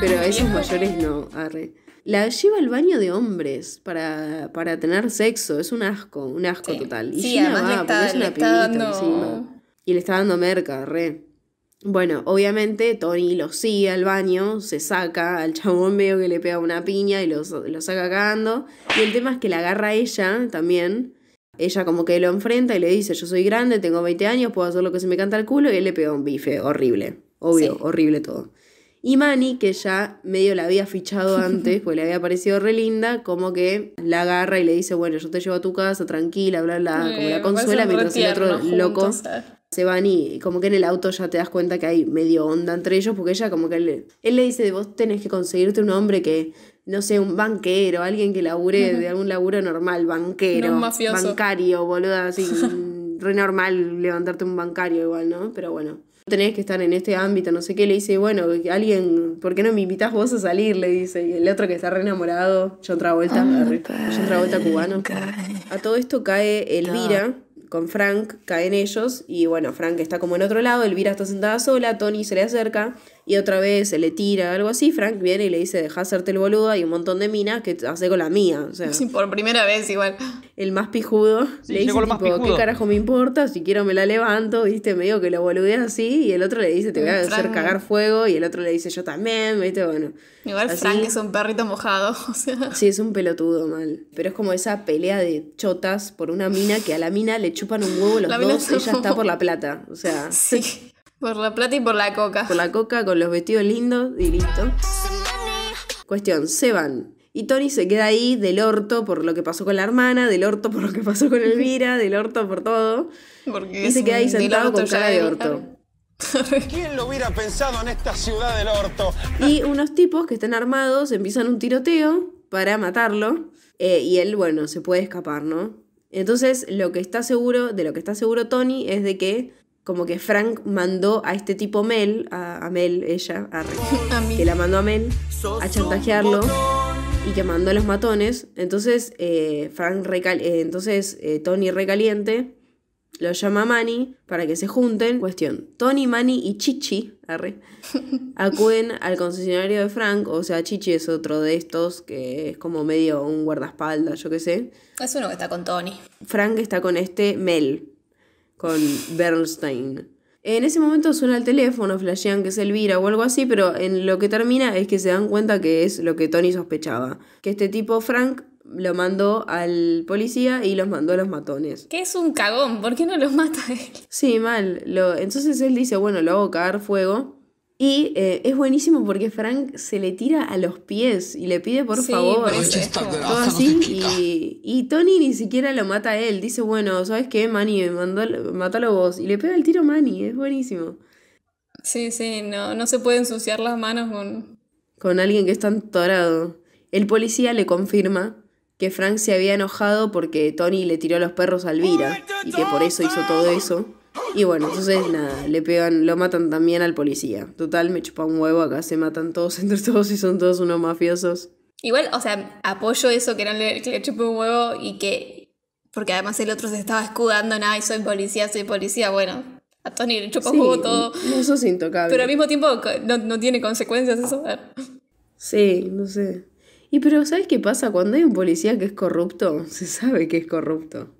Pero a esos mayores no, arre. La lleva al baño de hombres para, para tener sexo. Es un asco, un asco total. Y además le está, dando... encima. Y le está dando merca, re. Bueno, obviamente Tony lo sigue al baño, se saca al chabón, que le pega una piña y lo, saca cagando. Y el tema es que la agarra ella también. Ella como que lo enfrenta y le dice, yo soy grande, tengo 20 años, puedo hacer lo que se me canta al culo. Y él le pega un bife, horrible. Obvio, horrible todo. Y Manny, que ya medio la había fichado antes, porque le había parecido re linda, como que la agarra y le dice, bueno, yo te llevo a tu casa, tranquila, bla, bla, como la eh, consuela, mientras el otro loco se van y como que en el auto ya te das cuenta que hay medio onda entre ellos, porque ella como que él, él le dice, vos tenés que conseguirte un hombre que, no sé, un banquero, alguien que labure de algún laburo normal, banquero, bancario, boluda, así, re normal levantarte un bancario igual, ¿no? Pero bueno tenés que estar en este ámbito, no sé qué, le dice, bueno, alguien, ¿por qué no me invitas vos a salir? Le dice, y el otro que está re enamorado, otra vuelta yo otra vuelta cubano. A todo esto cae Elvira con Frank, caen ellos, y bueno, Frank está como en otro lado, Elvira está sentada sola, Tony se le acerca, y otra vez se le tira, algo así, Frank viene y le dice, deja hacerte el boludo, hay un montón de minas que hace con la mía. O sea, sí, por primera vez igual. El más pijudo le dice, ¿qué carajo me importa? Si quiero me la levanto, viste, medio que lo boludea así, y el otro le dice, te voy a hacer cagar fuego, y el otro le dice, yo también, viste, bueno. Igual Frank es un perrito mojado, o sea. Sí, es un pelotudo mal. Pero es como esa pelea de chotas por una mina que a la mina le chupan un huevo los dos, ella está por la plata, o sea. Sí. Por la plata y por la coca. Por la coca, con los vestidos lindos y listo. Cuestión, se van. Y Tony se queda ahí del orto por lo que pasó con la hermana, del orto por lo que pasó con Elvira, del orto por todo. Porque y se queda ahí sentado con cara de orto. ¿Quién lo hubiera pensado en esta ciudad del orto? Y unos tipos que están armados empiezan un tiroteo para matarlo. Eh, y él, bueno, se puede escapar, ¿no? Entonces, lo que está seguro, de lo que está seguro Tony es de que como que Frank mandó a este tipo Mel, a, Mel, ella, a, que la mandó a Mel a chantajearlo y que mandó a los matones. Entonces, eh, Frank recal eh, entonces eh, Tony recaliente lo llama a Manny para que se junten. Cuestión, Tony, Manny y Chichi acuden al concesionario de Frank, o sea, Chichi es otro de estos que es como medio un guardaespaldas, yo qué sé. Es uno que está con Tony. Frank está con este Mel, con Bernstein. En ese momento suena el teléfono, flashean que es Elvira o algo así, pero en lo que termina es que se dan cuenta que es lo que Tony sospechaba, que este tipo Frank lo mandó al policía y los mandó a los matones. Que es un cagón, ¿por qué no los mata él? Sí, mal. Lo... Entonces él dice, bueno, lo hago cagar fuego y eh, es buenísimo porque Frank se le tira a los pies y le pide por sí, favor. y, Tony ni siquiera lo mata a él. Dice, bueno, ¿sabes qué? Manny, mandó, matalo vos. Y le pega el tiro a Manny. Es buenísimo. Sí, sí, no, no se puede ensuciar las manos con. Con alguien que es tan torado. El policía le confirma que Frank se había enojado porque Tony le tiró a los perros a Alvira y que por eso hizo todo eso. Y bueno, entonces nada, le pegan, lo matan también al policía. Total, me chupa un huevo, acá se matan todos entre todos y son todos unos mafiosos. Igual, o sea, apoyo eso que le, que un huevo y que. Porque además el otro se estaba escudando nada y soy policía, soy policía. Bueno, a Tony le chupa un huevo todo. Eso es intocable. Pero al mismo tiempo no, tiene consecuencias eso. Sí, no sé. Y pero, ¿sabes qué pasa? Cuando hay un policía que es corrupto, se sabe que es corrupto.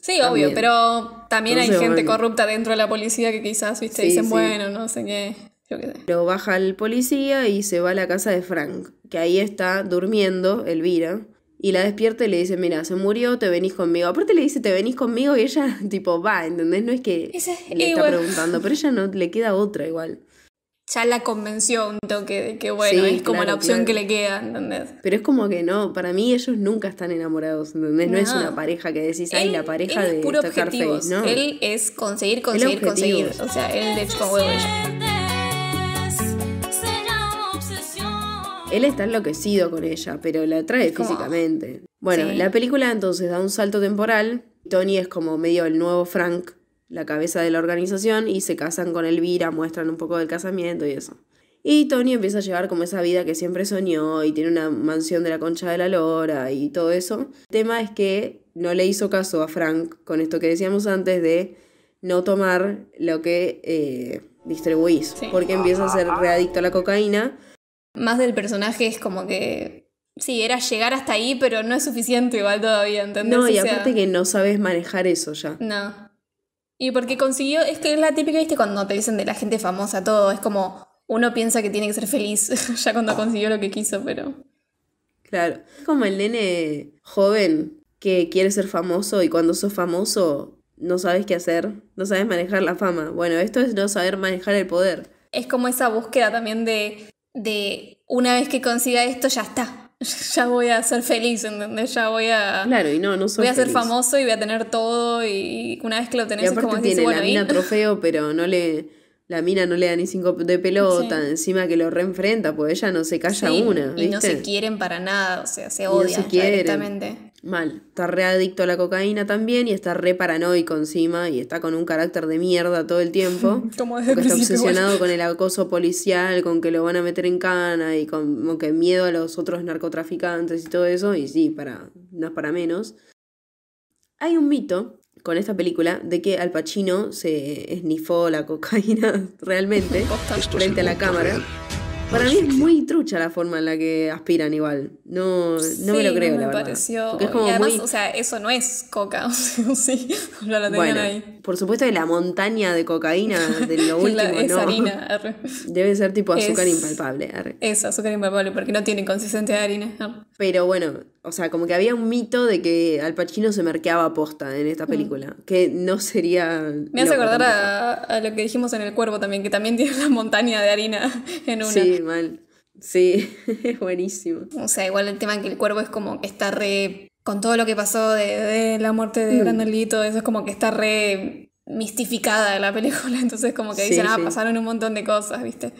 Sí, obvio, pero también hay gente corrupta dentro de la policía que quizás, viste, dicen, bueno, no sé qué. Yo Pero baja el policía y se va a la casa de Frank, que ahí está durmiendo Elvira. Y la despierta y le dice, mira, se murió, te venís conmigo. Aparte le dice, te venís conmigo y ella tipo va, ¿entendés? No es que le está preguntando, pero ella no le queda otra igual ya la convención, toque de que bueno, es como la opción que le queda, ¿entendés? Pero es como que no, para mí ellos nunca están enamorados, ¿entendés? No, es una pareja que decís, ay, la pareja de es puro no. Él es conseguir, conseguir, conseguir. O sea, él de hecho ella. Él está enloquecido con ella, pero la atrae físicamente. Bueno, la película entonces da un salto temporal. Tony es como medio el nuevo Frank, la cabeza de la organización y se casan con Elvira, muestran un poco del casamiento y eso. Y Tony empieza a llevar como esa vida que siempre soñó y tiene una mansión de la concha de la lora y todo eso. El tema es que no le hizo caso a Frank con esto que decíamos antes de no tomar lo que eh, distribuís, porque empieza a ser readicto a la cocaína. Más del personaje es como que Sí, era llegar hasta ahí, pero no es suficiente igual todavía, ¿entendés? No, y aparte que no sabes manejar eso ya. No. Y porque consiguió, es que es la típica, viste, cuando te dicen de la gente famosa, todo, es como uno piensa que tiene que ser feliz ya cuando consiguió lo que quiso, pero... Claro, es como el nene joven que quiere ser famoso y cuando sos famoso no sabes qué hacer, no sabes manejar la fama. Bueno, esto es no saber manejar el poder. Es como esa búsqueda también de, de una vez que consiga esto ya está, ya voy a ser feliz, ¿entendés? Ya voy a. Claro, y no, no soy Voy a ser famoso y voy a tener todo. Y una vez que lo tenés, es como tiene la mina trofeo, pero no le. La mina no le da ni cinco de pelota, encima que lo reenfrenta, pues ella no se calla una. ¿viste? Y no se quieren para nada, o sea, se odian no directamente. Mal. Está re adicto a la cocaína también y está re paranoico encima y está con un carácter de mierda todo el tiempo. Como desde porque está obsesionado con el acoso policial, con que lo van a meter en cana y con que miedo a los otros narcotraficantes y todo eso. Y sí, para, no es para menos. Hay un mito con esta película de que Al Pacino se esnifó la cocaína realmente frente a la cámara. Para mí es muy trucha la forma en la que aspiran igual. No, no me lo creo, la verdad. verdad. Es como y además, o sea, eso no es coca. sí, ya la tenían ahí. Por supuesto que la montaña de cocaína de lo último, no. Debe ser tipo azúcar impalpable. Arre. Es azúcar impalpable porque no tiene consistencia de harina. Pero bueno, o sea, como que había un mito de que Al Pacino se merqueaba posta en esta mm. película, que no sería... Me hace acordar a, lo que dijimos en El Cuervo también, que también tiene la montaña de harina en una. Sí, mal. Sí, es buenísimo. O sea, igual el tema que El Cuervo es como que está re... Con todo lo que pasó de, la muerte de mm. eso es como que está re mistificada la película, entonces como que dicen, ah, pasaron un montón de cosas, ¿viste?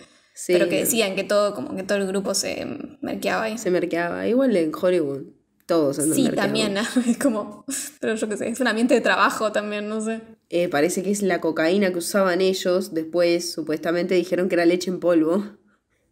Pero que decían que todo, como que todo el grupo se merqueaba ahí. Se merqueaba. Igual en Hollywood. Todos andan Sí, también. Es como. Pero yo qué sé. Es un ambiente de trabajo también, no sé. Eh, parece que es la cocaína que usaban ellos. Después, supuestamente, dijeron que era leche en polvo.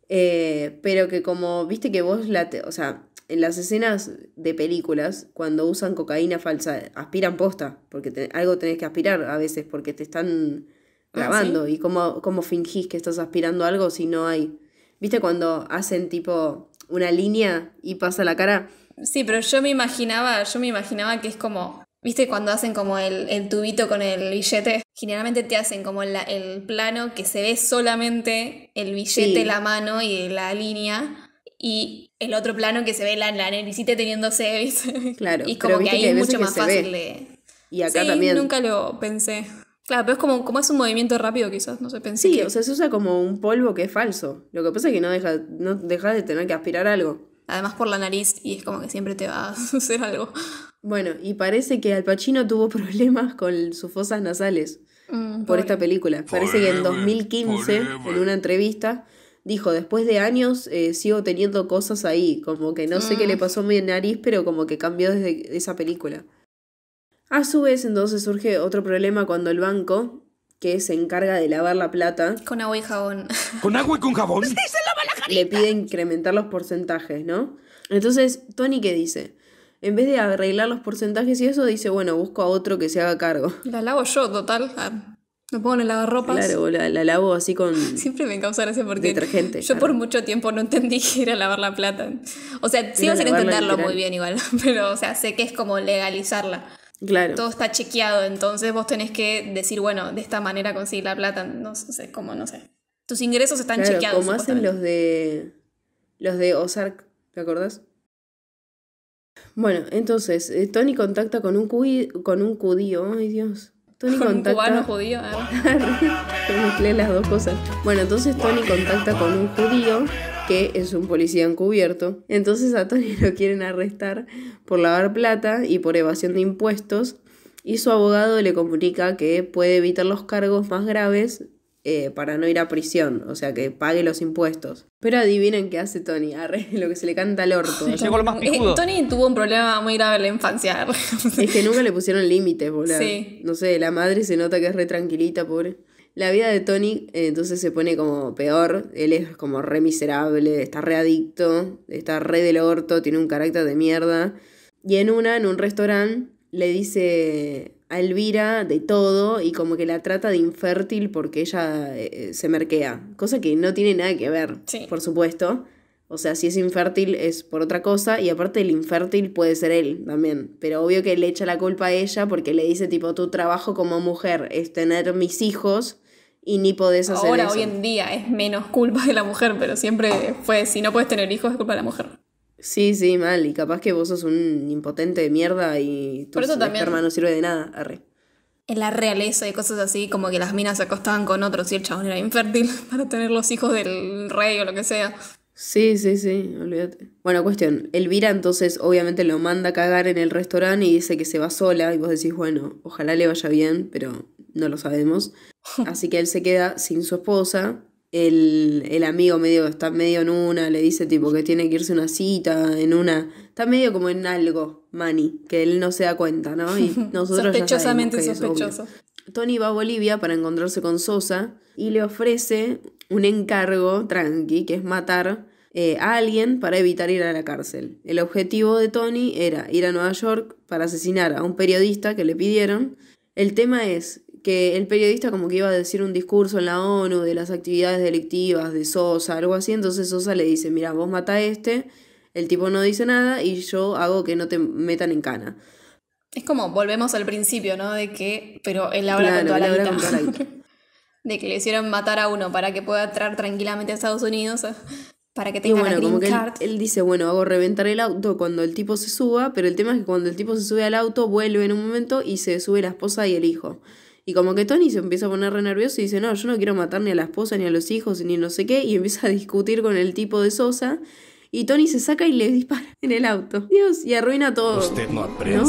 Eh, pero que como, viste que vos la... o sea, en las escenas de películas, cuando usan cocaína falsa, aspiran posta, porque algo tenés que aspirar a veces, porque te están Ah, grabando. ¿Y cómo, cómo fingís que estás aspirando algo si no hay? ¿Viste cuando hacen tipo una línea y pasa la cara? Sí, pero yo me imaginaba, yo me imaginaba que es como, ¿viste cuando hacen como el, tubito con el billete? Generalmente te hacen como el plano que se ve solamente el billete, la mano y la línea. Y el otro plano que se ve la, la teniendo teniéndose. Claro. Y como que ahí es mucho más fácil de... Y acá también. Nunca lo pensé. Claro, pero es como, como es un movimiento rápido, quizás, no se pensé. Sí, o sea, se usa como un polvo que es falso. Lo que pasa es que no deja, no deja de tener que aspirar algo. Además por la nariz, y es como que siempre te va a suceder algo. Bueno, y parece que Al Pacino tuvo problemas con sus fosas nasales mm, por, esta película. Parece que en 2015, en una entrevista, dijo, después de años eh, sigo teniendo cosas ahí, como que no sé qué le mm. pasó a mi nariz, pero como que cambió desde esa película. A su vez, entonces surge otro problema cuando el banco, que se encarga de lavar la plata. Con agua y jabón. ¿Con agua y con jabón? Le pide incrementar los porcentajes, ¿no? Entonces, Tony, ¿qué dice? En vez de arreglar los porcentajes y eso, dice, bueno, busco a otro que se haga cargo. La lavo yo, total. No ah, me pongo en el lavarropas. Claro, la, lavo así con... Siempre me causa ese porque... Detergente. Yo por mucho tiempo no entendí que era lavar la plata. O sea, sigo sin entenderlo muy bien igual. Pero, o sea, sé que es como legalizarla. Todo está chequeado, entonces vos tenés que decir, bueno, de esta manera conseguir la plata, no sé, cómo no sé. Tus ingresos están chequeados. Como hacen los de. Los de Ozark, ¿te acordás? Bueno, entonces, eh, Tony contacta con un, con un judío, ay Dios. Tony ¿Con un cubano judío. ¿eh? las dos cosas. Bueno, entonces Tony contacta con un judío es un policía encubierto. Entonces a Tony lo quieren arrestar por lavar plata y por evasión de impuestos y su abogado le comunica que puede evitar los cargos más graves eh, para no ir a prisión, o sea, que pague los impuestos. Pero adivinen qué hace Tony, lo que se le canta al orto. Eh, Tony tuvo un problema muy grave en la infancia. es que nunca le pusieron límites, boludo. No sé, la madre se nota que es re tranquilita, pobre. La vida de Tony eh, entonces se pone como peor, él es como re miserable, está re adicto, está re del orto, tiene un carácter de mierda. Y en una, en un restaurante, le dice a Elvira de todo y como que la trata de infértil porque ella eh, eh, se merquea, cosa que no tiene nada que ver, por supuesto. O sea, si es infértil es por otra cosa y aparte el infértil puede ser él también. Pero obvio que le echa la culpa a ella porque le dice tipo tu trabajo como mujer es tener mis hijos y ni podés hacer eso. Ahora, hoy en día, es menos culpa de la mujer, pero siempre fue, si no puedes tener hijos, es culpa de la mujer. Sí, sí, mal. Y capaz que vos sos un impotente de mierda y tu hermano no sirve de nada. Arre. En la realeza y cosas así, como que las minas se acostaban con otros y el chabón era infértil para tener los hijos del rey o lo que sea. Sí, sí, sí, olvídate. Bueno, cuestión. Elvira entonces obviamente lo manda a cagar en el restaurante y dice que se va sola y vos decís, bueno, ojalá le vaya bien, pero no lo sabemos. Así que él se queda sin su esposa. El, amigo medio está medio en una, le dice tipo que tiene que irse a una cita, en una. Está medio como en algo, Manny, que él no se da cuenta, ¿no? Y nosotros Sospechosamente sospechoso. Tony va a Bolivia para encontrarse con Sosa y le ofrece un encargo tranqui, que es matar eh, a alguien para evitar ir a la cárcel. El objetivo de Tony era ir a Nueva York para asesinar a un periodista que le pidieron. El tema es que el periodista como que iba a decir un discurso en la ONU de las actividades delictivas de Sosa, algo así, entonces Sosa le dice, mira, vos mata a este, el tipo no dice nada y yo hago que no te metan en cana. Es como, volvemos al principio, ¿no? De que, pero él habla De que le hicieron matar a uno para que pueda entrar tranquilamente a Estados Unidos, para que tenga y bueno, green como él, dice, bueno, hago reventar el auto cuando el tipo se suba, pero el tema es que cuando el tipo se sube al auto, vuelve en un momento y se sube la esposa y el hijo. Y como que Tony se empieza a poner re nervioso y dice, no, yo no quiero matar ni a la esposa, ni a los hijos, ni no sé qué, y empieza a discutir con el tipo de Sosa. Y Tony se saca y le dispara en el auto. Dios, y arruina todo. Usted no aprende.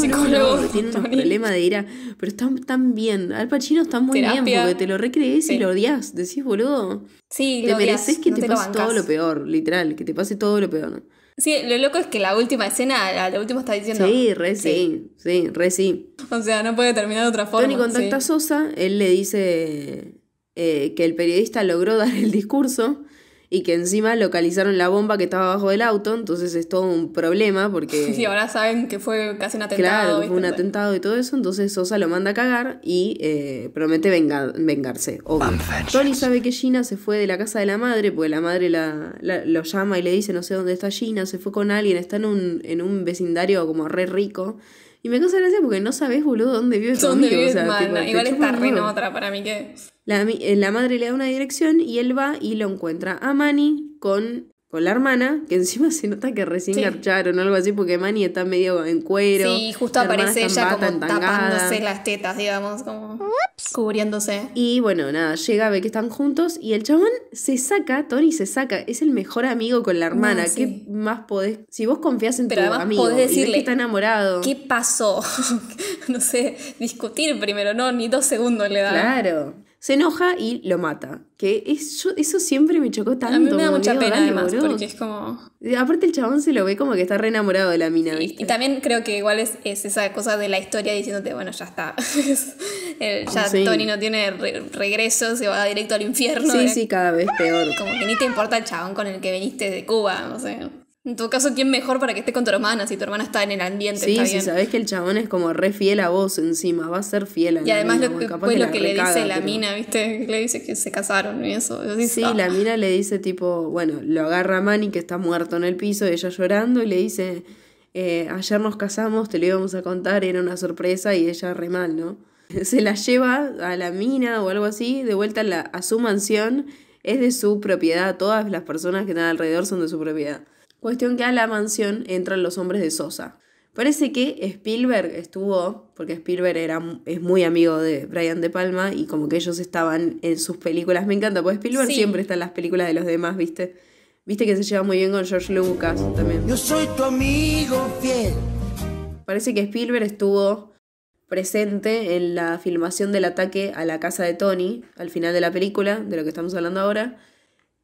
tiene un problema de ira. Pero están tan bien. Al Pacino está muy bien porque te lo recrees y lo odias. Decís, boludo. Sí, Te mereces que te, te pase todo lo peor, literal. Que te pase todo lo peor. Sí, lo loco es que la última escena, la, última está diciendo. Sí, re sí. sí, O sea, no puede terminar de otra forma. Tony contacta a Sosa, él le dice eh, que el periodista logró dar el discurso y que encima localizaron la bomba que estaba abajo del auto, entonces es todo un problema porque... Sí, ahora saben que fue casi un atentado. Claro, fue un atentado y todo eso, entonces Sosa lo manda a cagar y eh, promete vengarse. Tony sabe que Gina se fue de la casa de la madre, porque la madre la, lo llama y le dice, no sé dónde está Gina, se fue con alguien, está en un, en un vecindario como re rico. Y me causa gracia porque no sabes, boludo, dónde vive ¿Dónde Igual está re otra para mí que... Eh, la, madre le da una dirección y él va y lo encuentra a Manny con, con la hermana, que encima se nota que recién garcharon o algo así, porque Manny está medio en cuero. Sí, justo aparece ella como tapándose las tetas, digamos, como cubriéndose. Y bueno, nada, llega, a ve que están juntos y el chabón se saca, Tony se saca, es el mejor amigo con la hermana. ¿Qué más podés? Si vos confías en tu amigo podés decirle, que está enamorado. ¿Qué pasó? no sé, discutir primero, no, ni dos segundos le da. Claro se enoja y lo mata. Que eso, eso siempre me chocó tanto. me da mucha pena además, porque es como... Aparte el chabón se lo ve como que está re enamorado de la mina. Y también creo que igual es, esa cosa de la historia diciéndote, bueno, ya está. ya Tony no tiene regreso, se va directo al infierno. Sí, ¿eh? sí, cada vez peor. Como que ni te importa el chabón con el que viniste de Cuba, no sé. En tu caso, ¿quién mejor para que esté con tu hermana si tu hermana está en el ambiente? Sí, sí, sabes que el chabón es como re fiel a vos encima, va a ser fiel a Y además lo que, lo que le dice la mina, ¿viste? Le dice que se casaron y eso. sí, la ah". mina le dice tipo, bueno, lo agarra a Manny que está muerto en el piso, ella llorando y le dice, eh, ayer nos casamos, te lo íbamos a contar, era una sorpresa y ella re mal, ¿no? Se la lleva a la mina o algo así, de vuelta a, la, a su mansión, es de su propiedad, todas las personas que están alrededor son de su propiedad. Cuestión que a la mansión entran los hombres de Sosa. Parece que Spielberg estuvo, porque Spielberg era, es muy amigo de Brian De Palma y como que ellos estaban en sus películas. Me encanta, porque Spielberg siempre está en las películas de los demás, ¿viste? Viste que se lleva muy bien con George Lucas también. Yo soy tu amigo fiel. Parece que Spielberg estuvo presente en la filmación del ataque a la casa de Tony, al final de la película, de lo que estamos hablando ahora.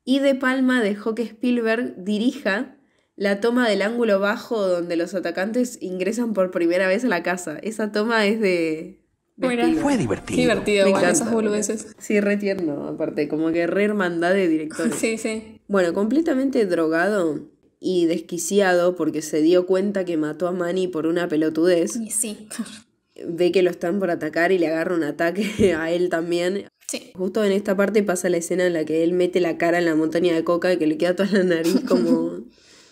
Y De Palma dejó que Spielberg dirija la toma del ángulo bajo donde los atacantes ingresan por primera vez a la casa. Esa toma es de... Y fue divertido. Divertido, esas boludeces. Sí, re tierno, aparte, como que re hermandad de director. sí, sí. Bueno, completamente drogado y desquiciado porque se dio cuenta que mató a Manny por una pelotudez. sí. Ve que lo están por atacar y le agarra un ataque a él también. Sí. Justo en esta parte pasa la escena en la que él mete la cara en la montaña de coca y que le queda toda la nariz como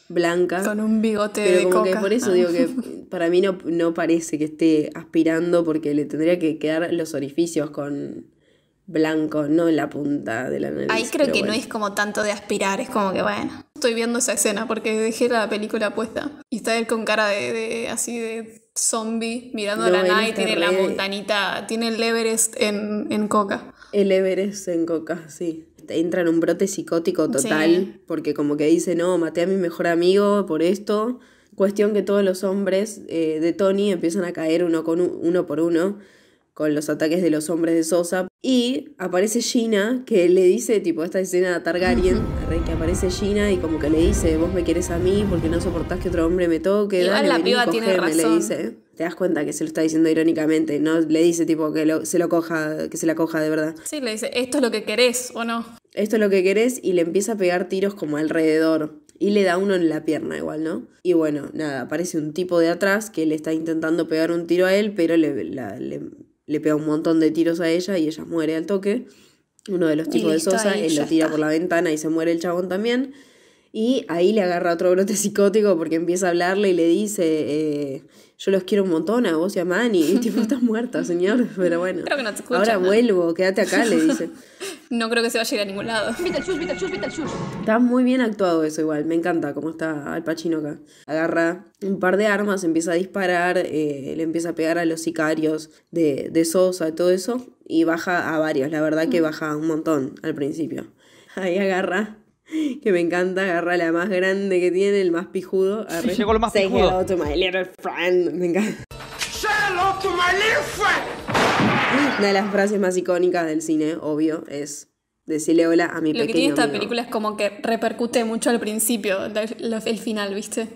blanca. Con un bigote pero como que por eso digo que para mí no, no parece que esté aspirando porque le tendría que quedar los orificios con blanco, no la punta de la nariz. Ahí creo que no es como tanto de aspirar, es como que bueno. Estoy viendo esa escena porque dejé la película puesta y está él con cara de, así de zombie mirando a la nada y tiene la montanita, tiene el Everest en, en coca. El Everest en coca, sí entra en un brote psicótico total, porque como que dice, no, maté a mi mejor amigo por esto. Cuestión que todos los hombres eh, de Tony empiezan a caer uno, con uno por uno con los ataques de los hombres de Sosa. Y aparece Gina, que le dice, tipo, esta escena de Targaryen, que aparece Gina y como que le dice, vos me querés a mí porque no soportás que otro hombre me toque. Igual Dale, la piba tiene razón. Le dice. Te das cuenta que se lo está diciendo irónicamente, no le dice tipo que se lo coja, que se la coja de verdad. Sí, le dice, esto es lo que querés, ¿o no? esto es lo que querés y le empieza a pegar tiros como alrededor. Y le da uno en la pierna igual, ¿no? Y bueno, nada, aparece un tipo de atrás que le está intentando pegar un tiro a él, pero le, pega un montón de tiros a ella y ella muere al toque. Uno de los tipos de Sosa, él lo tira por la ventana y se muere el chabón también. Y ahí le agarra otro brote psicótico porque empieza a hablarle y le dice... Eh, yo los quiero un montón a vos y a Manny, y tipo, estás muerta, señor, pero bueno. Ahora vuelvo, quédate acá, le dice. no creo que se vaya a, llegar a ningún lado. Está muy bien actuado eso igual, me encanta cómo está Al Pacino acá. Agarra un par de armas, empieza a disparar, eh, le empieza a pegar a los sicarios de, de Sosa y todo eso, y baja a varios, la verdad que mm. baja un montón al principio. Ahí agarra que me encanta, agarrar la más grande que tiene, el más pijudo. llegó el más Say hello to my little friend. Me encanta. hello to my little friend. Una de las frases más icónicas del cine, obvio, es decirle hola a mi Lo que tiene esta película es como que repercute mucho al principio, el final, ¿viste?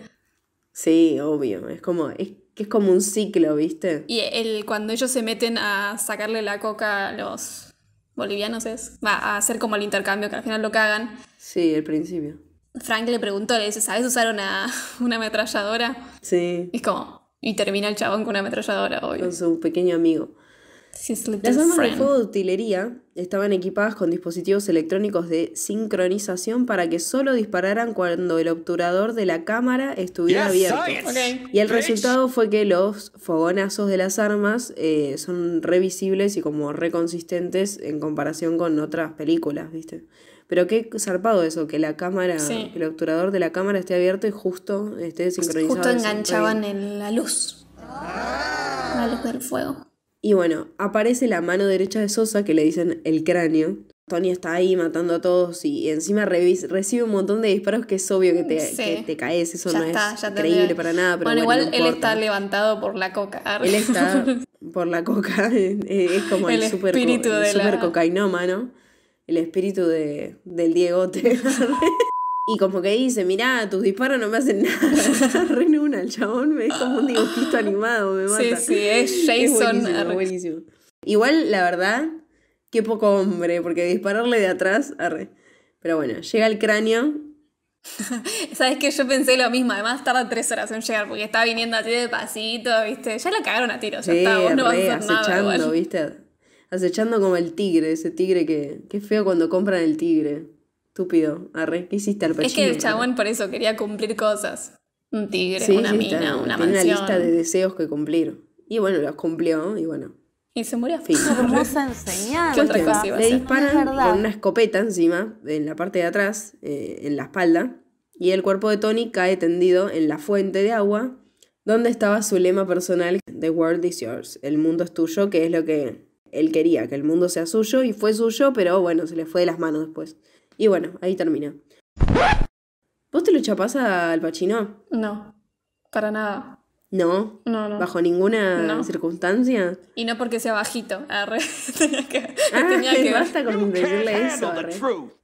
Sí, obvio. Es como, es que es como un ciclo, ¿viste? Y el, cuando ellos se meten a sacarle la coca a los bolivianos es, va a hacer como el intercambio, que al final lo cagan. Sí, el principio. Frank le preguntó, le dice, ¿sabes usar una, una ametralladora? Sí. Es como, y termina el chabón con una ametralladora, obvio. Con su pequeño amigo. Las armas de fuego de utilería estaban equipadas con dispositivos electrónicos de sincronización para que solo dispararan cuando el obturador de la cámara estuviera abierto. Y el resultado fue que los fogonazos de las armas eh, son revisibles y como reconsistentes en comparación con otras películas, ¿viste? Pero qué zarpado eso, que la cámara, el obturador de la cámara esté abierto y justo esté sincronizado. Justo enganchaban en la luz. La luz del fuego. Y bueno, aparece la mano derecha de Sosa, que le dicen el cráneo. Tony está ahí matando a todos y encima recibe un montón de disparos que es obvio que te, caes. Eso no es increíble para nada. Pero bueno, igual él está levantado por la coca. Él está por la coca. es como el, super, espíritu cocainómano. El espíritu de, del Diegote. Y como que dice, mirá, tus disparos no me hacen nada. nuna, el chabón me es como un dibujito animado, me mata. Sí, sí, es Jason. Igual, la verdad, qué poco hombre, porque dispararle de atrás, arre. Pero bueno, llega el cráneo. Sabes que yo pensé lo mismo, además tarda tres horas en llegar, porque estaba viniendo así de pasito, viste, ya lo cagaron a tiros, ya está, a viste, acechando como el tigre, ese tigre que, qué feo cuando compran el tigre. Estúpido, arre, ¿qué hiciste al Es que el chabón por eso quería cumplir cosas. Un tigre, una mina, una mansión. una lista de deseos que cumplir. Y bueno, los cumplió y bueno. Y se murió. Fin. Hermosa enseñanza. Le disparan con una escopeta encima, en la parte de atrás, eh, en la espalda. Y el cuerpo de Tony cae tendido en la fuente de agua, donde estaba su lema personal, The world is yours, el mundo es tuyo, que es lo que él quería, que el mundo sea suyo, y fue suyo, pero bueno, se le fue de las manos después. Y bueno, ahí termina. ¿Vos te lo chapás al Pachino? No, para nada. ¿No? No, bajo ninguna circunstancia? Y no porque sea bajito. Arre. tenía que, ah, basta con decirle eso.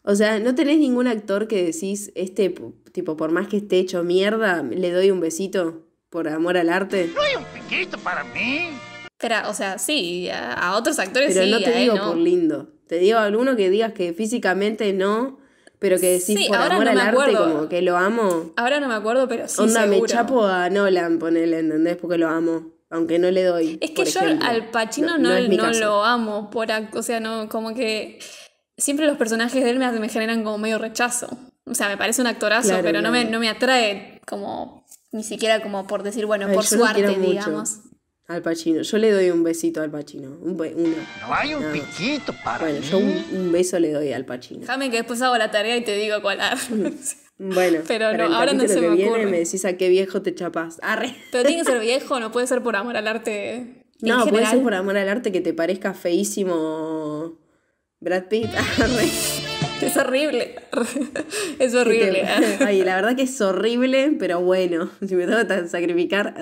O sea, ¿no tenés ningún actor que decís, este, tipo, por más que esté hecho mierda, le doy un besito por amor al arte? No hay un piquito para mí. Espera, o sea, sí, a, otros actores sí. Pero no te digo por lindo. Te digo alguno que digas que físicamente no, pero que decís sí, por amor al arte, como que lo amo. Ahora no me acuerdo, pero sí. Onda, me chapo a Nolan, ponele, ¿entendés? Porque lo amo. Aunque no le doy. Es que yo al Pacino no, no, lo amo. Por, o sea, no, como que siempre los personajes de él me, me generan como medio rechazo. O sea, me parece un actorazo, pero no, me, no me atrae como ni siquiera como por decir, bueno, por su arte, digamos. Al Pacino. Yo le doy un besito al Pacino. No hay un piquito parro. para Bueno, yo un, beso le doy al Pacino. Déjame que después hago la tarea y te digo cuál Bueno, pero no, ahora no se me viene, ocurre. Me decís a qué viejo te chapas. Arre. Pero tiene que ser viejo, no puede ser por amor al arte. No, puede ser por amor al arte que te parezca feísimo Brad Pitt. Arre. Es horrible. Es horrible. Ay, la verdad que es horrible, pero bueno, si me toca sacrificar.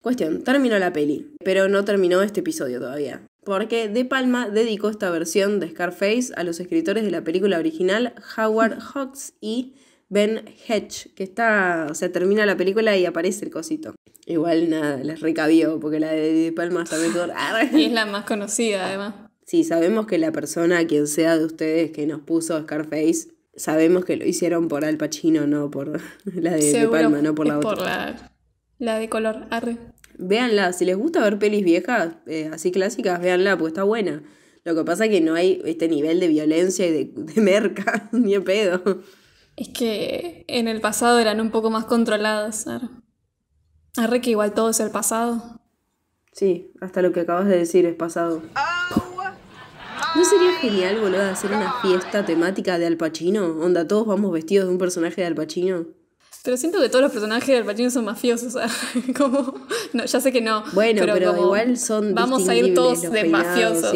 Cuestión, terminó la peli, pero no terminó este episodio todavía. Porque De Palma dedicó esta versión de Scarface a los escritores de la película original Howard Hawks y Ben Hedge, que está, o sea, termina la película y aparece el cosito. Igual nada, les recabió, porque la de, de Palma está mejor. Y es la más conocida, además. Sí, sabemos que la persona, quien sea de ustedes que nos puso Scarface, sabemos que lo hicieron por Al Pacino, no por la de, Palma, no por la otra. Por la, de color, arre. Véanla, si les gusta ver pelis viejas, eh, así clásicas, véanla, porque está buena. Lo que pasa es que no hay este nivel de violencia y de, de merca, ni de pedo. Es que en el pasado eran un poco más controladas. Arre. arre que igual todo es el pasado. Sí, hasta lo que acabas de decir es pasado. ¡Ah! ¿No sería genial volver hacer una fiesta temática de Al Pacino? Onda, todos vamos vestidos de un personaje de Al Pacino. Pero siento que todos los personajes de Al Pacino son mafiosos, o sea, como... No, ya sé que no. Bueno, pero, igual son Vamos a ir todos de mafiosos.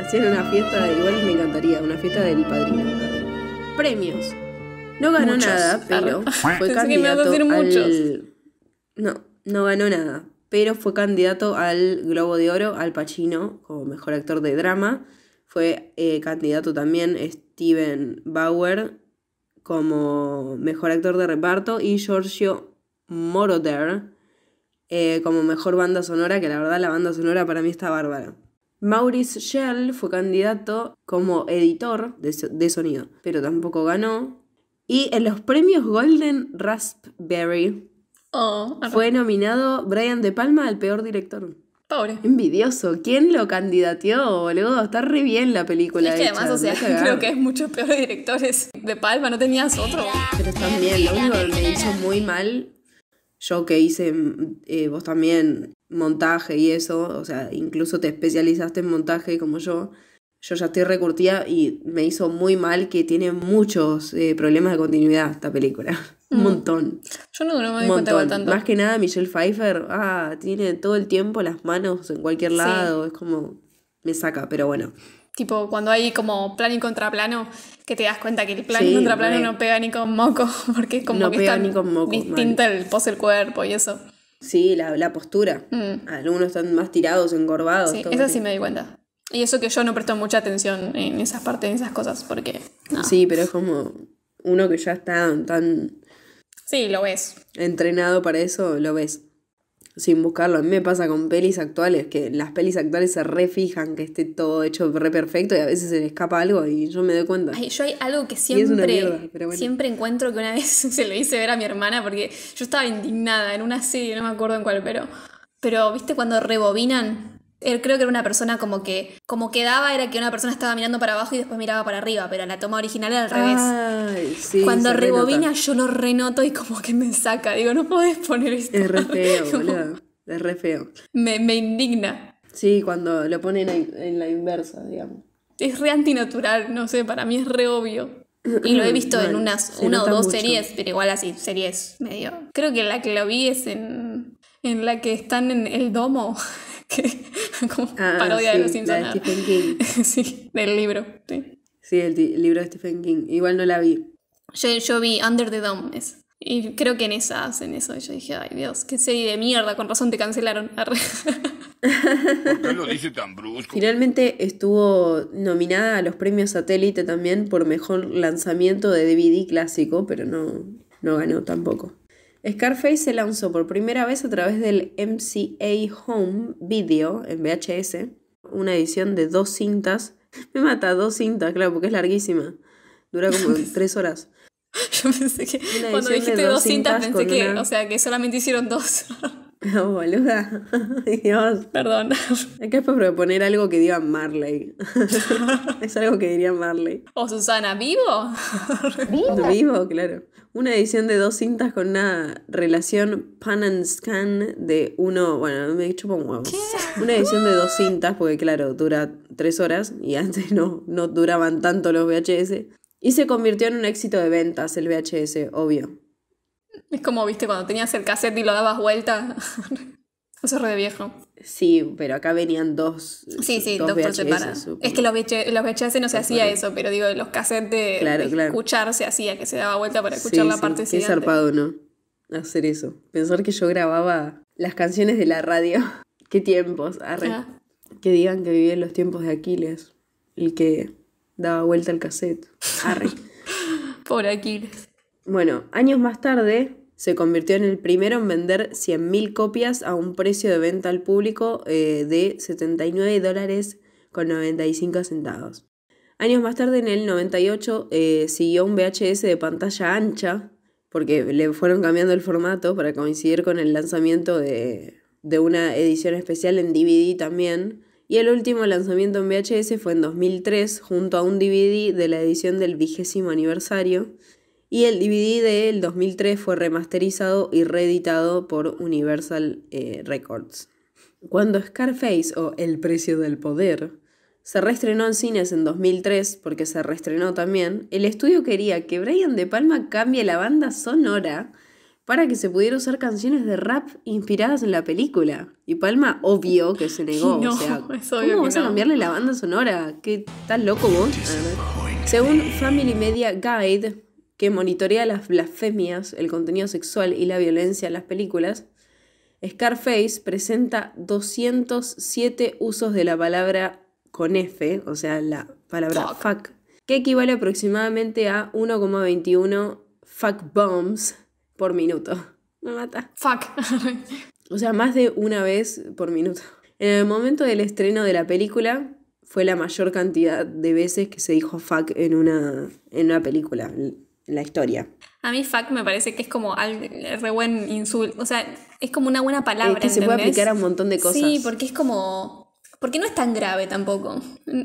Hacer una fiesta, igual me encantaría, una fiesta del padrino. Premios. No ganó nada, pero fue me a al... No, no ganó nada, pero fue candidato al Globo de Oro, al Pacino, como mejor actor de drama. Fue eh, candidato también Steven Bauer como mejor actor de reparto y Giorgio Moroder eh, como mejor banda sonora, que la verdad la banda sonora para mí está bárbara. Maurice Schell fue candidato como editor de sonido, pero tampoco ganó. Y en los premios Golden Raspberry Oh, Fue nominado Brian De Palma al peor director. Pobre. Envidioso. ¿Quién lo candidateó, boludo? Está re bien la película. Es que además, o sea, creo que es muchos peores directores. De Palma, no tenías otro. Pero también, lo único que me hizo muy mal, yo que hice, eh, vos también, montaje y eso, o sea, incluso te especializaste en montaje como yo. Yo ya estoy recurtida y me hizo muy mal que tiene muchos eh, problemas de continuidad esta película. Un mm. montón. Yo no, me doy cuenta tanto. Más que nada, Michelle Pfeiffer, ah, tiene todo el tiempo las manos en cualquier lado. Es como. Me saca, pero bueno. Tipo, cuando hay como plan y contraplano, que te das cuenta que el plan y contraplano no pega ni con moco, porque es como que está con distinta el pose el cuerpo y eso. Sí, la, postura. Mm. Algunos están más tirados, encorvados. Sí, eso sí me di cuenta. Y eso que yo no presto mucha atención en esas partes, en esas cosas, porque. Sí, pero es como uno que ya está tan Sí, lo ves. Entrenado para eso, lo ves. Sin buscarlo. A mí me pasa con pelis actuales, que las pelis actuales se refijan que esté todo hecho re perfecto y a veces se le escapa algo y yo me doy cuenta. yo hay algo que siempre, siempre encuentro que una vez se le hice ver a mi hermana porque yo estaba indignada en una serie, no me acuerdo en cuál, pero. Pero, ¿viste cuando rebobinan? creo que era una persona como que, como quedaba, era que una persona estaba mirando para abajo y después miraba para arriba, pero la toma original era al revés. Ay, sí, Cuando rebobina, yo lo renoto y como que me saca. Digo, no podés poner esto. Es re feo, boludo. Es re feo. Me, me indigna. Sí, cuando lo ponen en, la inversa, digamos. Es re antinatural, no sé, para mí es re obvio. Y lo he visto en unas una o dos series, pero igual así, series medio. Creo que la que lo vi es en, en la que están en el domo, como ah, parodia de los Simpsons. del libro. Sí, el, libro de Stephen King. Igual no la vi. Yo, vi Under the Dome, Y creo que en esa hacen eso. Y yo dije, ay Dios, qué serie de mierda, con razón te cancelaron. Finalmente estuvo nominada a los premios satélite también por mejor lanzamiento de DVD clásico, pero no, no ganó tampoco. Scarface se lanzó por primera vez a través del MCA Home Video en VHS, una edición de dos cintas. Me mata dos cintas, claro, porque es larguísima. Dura como tres horas. Yo pensé que cuando dijiste dos, cintas, pensé que, o sea, que solamente hicieron dos. No, oh, boluda. Dios. Perdón. Es que proponer algo que diga Marley. es algo que diría Marley. O Susana, ¿Vivo? Vivo, claro una edición de dos cintas con una relación pan and scan de uno, bueno, me he hecho como... Una edición de dos cintas, porque claro, dura tres horas y antes no, no duraban tanto los VHS. Y se convirtió en un éxito de ventas el VHS, obvio. Es como, viste, cuando tenías el cassette y lo dabas vuelta. Un es de viejo. Sí, pero acá venían dos. Sí, sí, dos, por separado. Es que los, VHS, no se hacía eso, pero digo, los cassettes de, escuchar se hacía, que se daba vuelta para escuchar la parte sí, Qué zarpado, ¿no? Hacer eso. Pensar que yo grababa las canciones de la radio. qué tiempos, arre. Que digan que viví en los tiempos de Aquiles, el que daba vuelta el cassette. Arre. por Aquiles. Bueno, años más tarde, se convirtió en el primero en vender 100.000 copias a un precio de venta al público eh, de 79 dólares con 95 centavos. Años más tarde, en el 98, eh, siguió un VHS de pantalla ancha, porque le fueron cambiando el formato para coincidir con el lanzamiento de, de una edición especial en DVD también. Y el último lanzamiento en VHS fue en 2003, junto a un DVD de la edición del vigésimo aniversario, y el DVD del 2003 fue remasterizado y reeditado por Universal eh, Records. Cuando Scarface o El precio del poder se reestrenó en cines en 2003, porque se reestrenó también, el estudio quería que Brian De Palma cambie la banda sonora para que se pudiera usar canciones de rap inspiradas en la película. Y Palma, obvio que se negó. o sea, ¿cómo vas va a cambiarle la banda sonora? ¿Qué tan loco vos? Según Family Media Guide, que monitorea las blasfemias, el contenido sexual y la violencia en las películas, Scarface presenta 207 usos de la palabra con F, o sea, la palabra fuck, que equivale aproximadamente a 1,21 fuck bombs por minuto. Me mata. Fuck. o sea, más de una vez por minuto. En el momento del estreno de la película, fue la mayor cantidad de veces que se dijo fuck en una, en una película la historia. A mí fuck me parece que es como al, re buen insulto, o sea, es como una buena palabra. que se puede aplicar a un montón de cosas. Sí, porque es como, porque no es tan grave tampoco,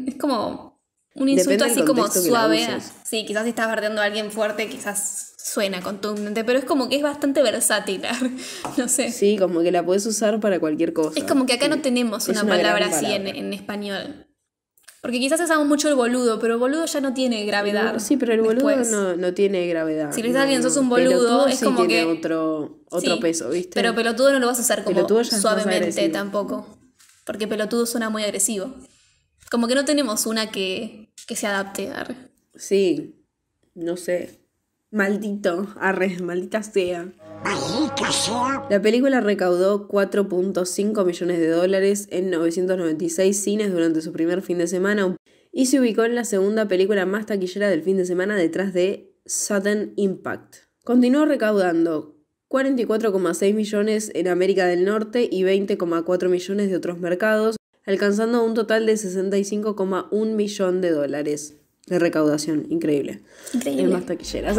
es como un insulto así como suave. Sí, quizás si estás bardeando a alguien fuerte, quizás suena contundente, pero es como que es bastante versátil, no sé. Sí, como que la puedes usar para cualquier cosa. Es como que acá no tenemos una, palabra así En, en español. Porque quizás se sabe mucho el boludo, pero el boludo ya no tiene gravedad. sí, pero el boludo no, tiene gravedad. Si le dices a alguien, sos un boludo, es como que. otro, otro peso, ¿viste? Pero pelotudo no lo vas a hacer como suavemente tampoco. Porque pelotudo suena muy agresivo. Como que no tenemos una que, que se adapte. Arre. Sí, no sé. Maldito, arre, maldita sea. La película recaudó 4.5 millones de dólares en 996 cines durante su primer fin de semana y se ubicó en la segunda película más taquillera del fin de semana detrás de Sudden Impact. Continuó recaudando 44,6 millones en América del Norte y 20,4 millones de otros mercados, alcanzando un total de 65,1 millón de dólares de recaudación, increíble. Increíble. Es más taquillera.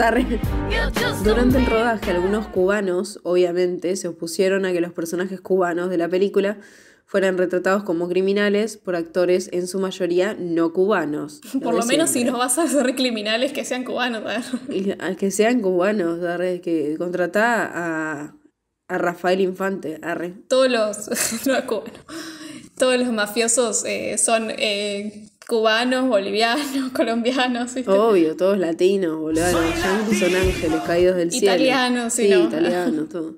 Durante el rodaje, algunos cubanos, obviamente, se opusieron a que los personajes cubanos de la película fueran retratados como criminales por actores en su mayoría no cubanos. Por lo, menos si no vas a ser criminales que sean cubanos. A que sean cubanos, Es que contrata a, Rafael Infante. Arre. Todos los no, cubanos. Todos los mafiosos eh, son eh, cubanos, bolivianos, colombianos. Obvio, todos latinos, boludo. son ángeles caídos del cielo. Italianos, sí. italianos, todo.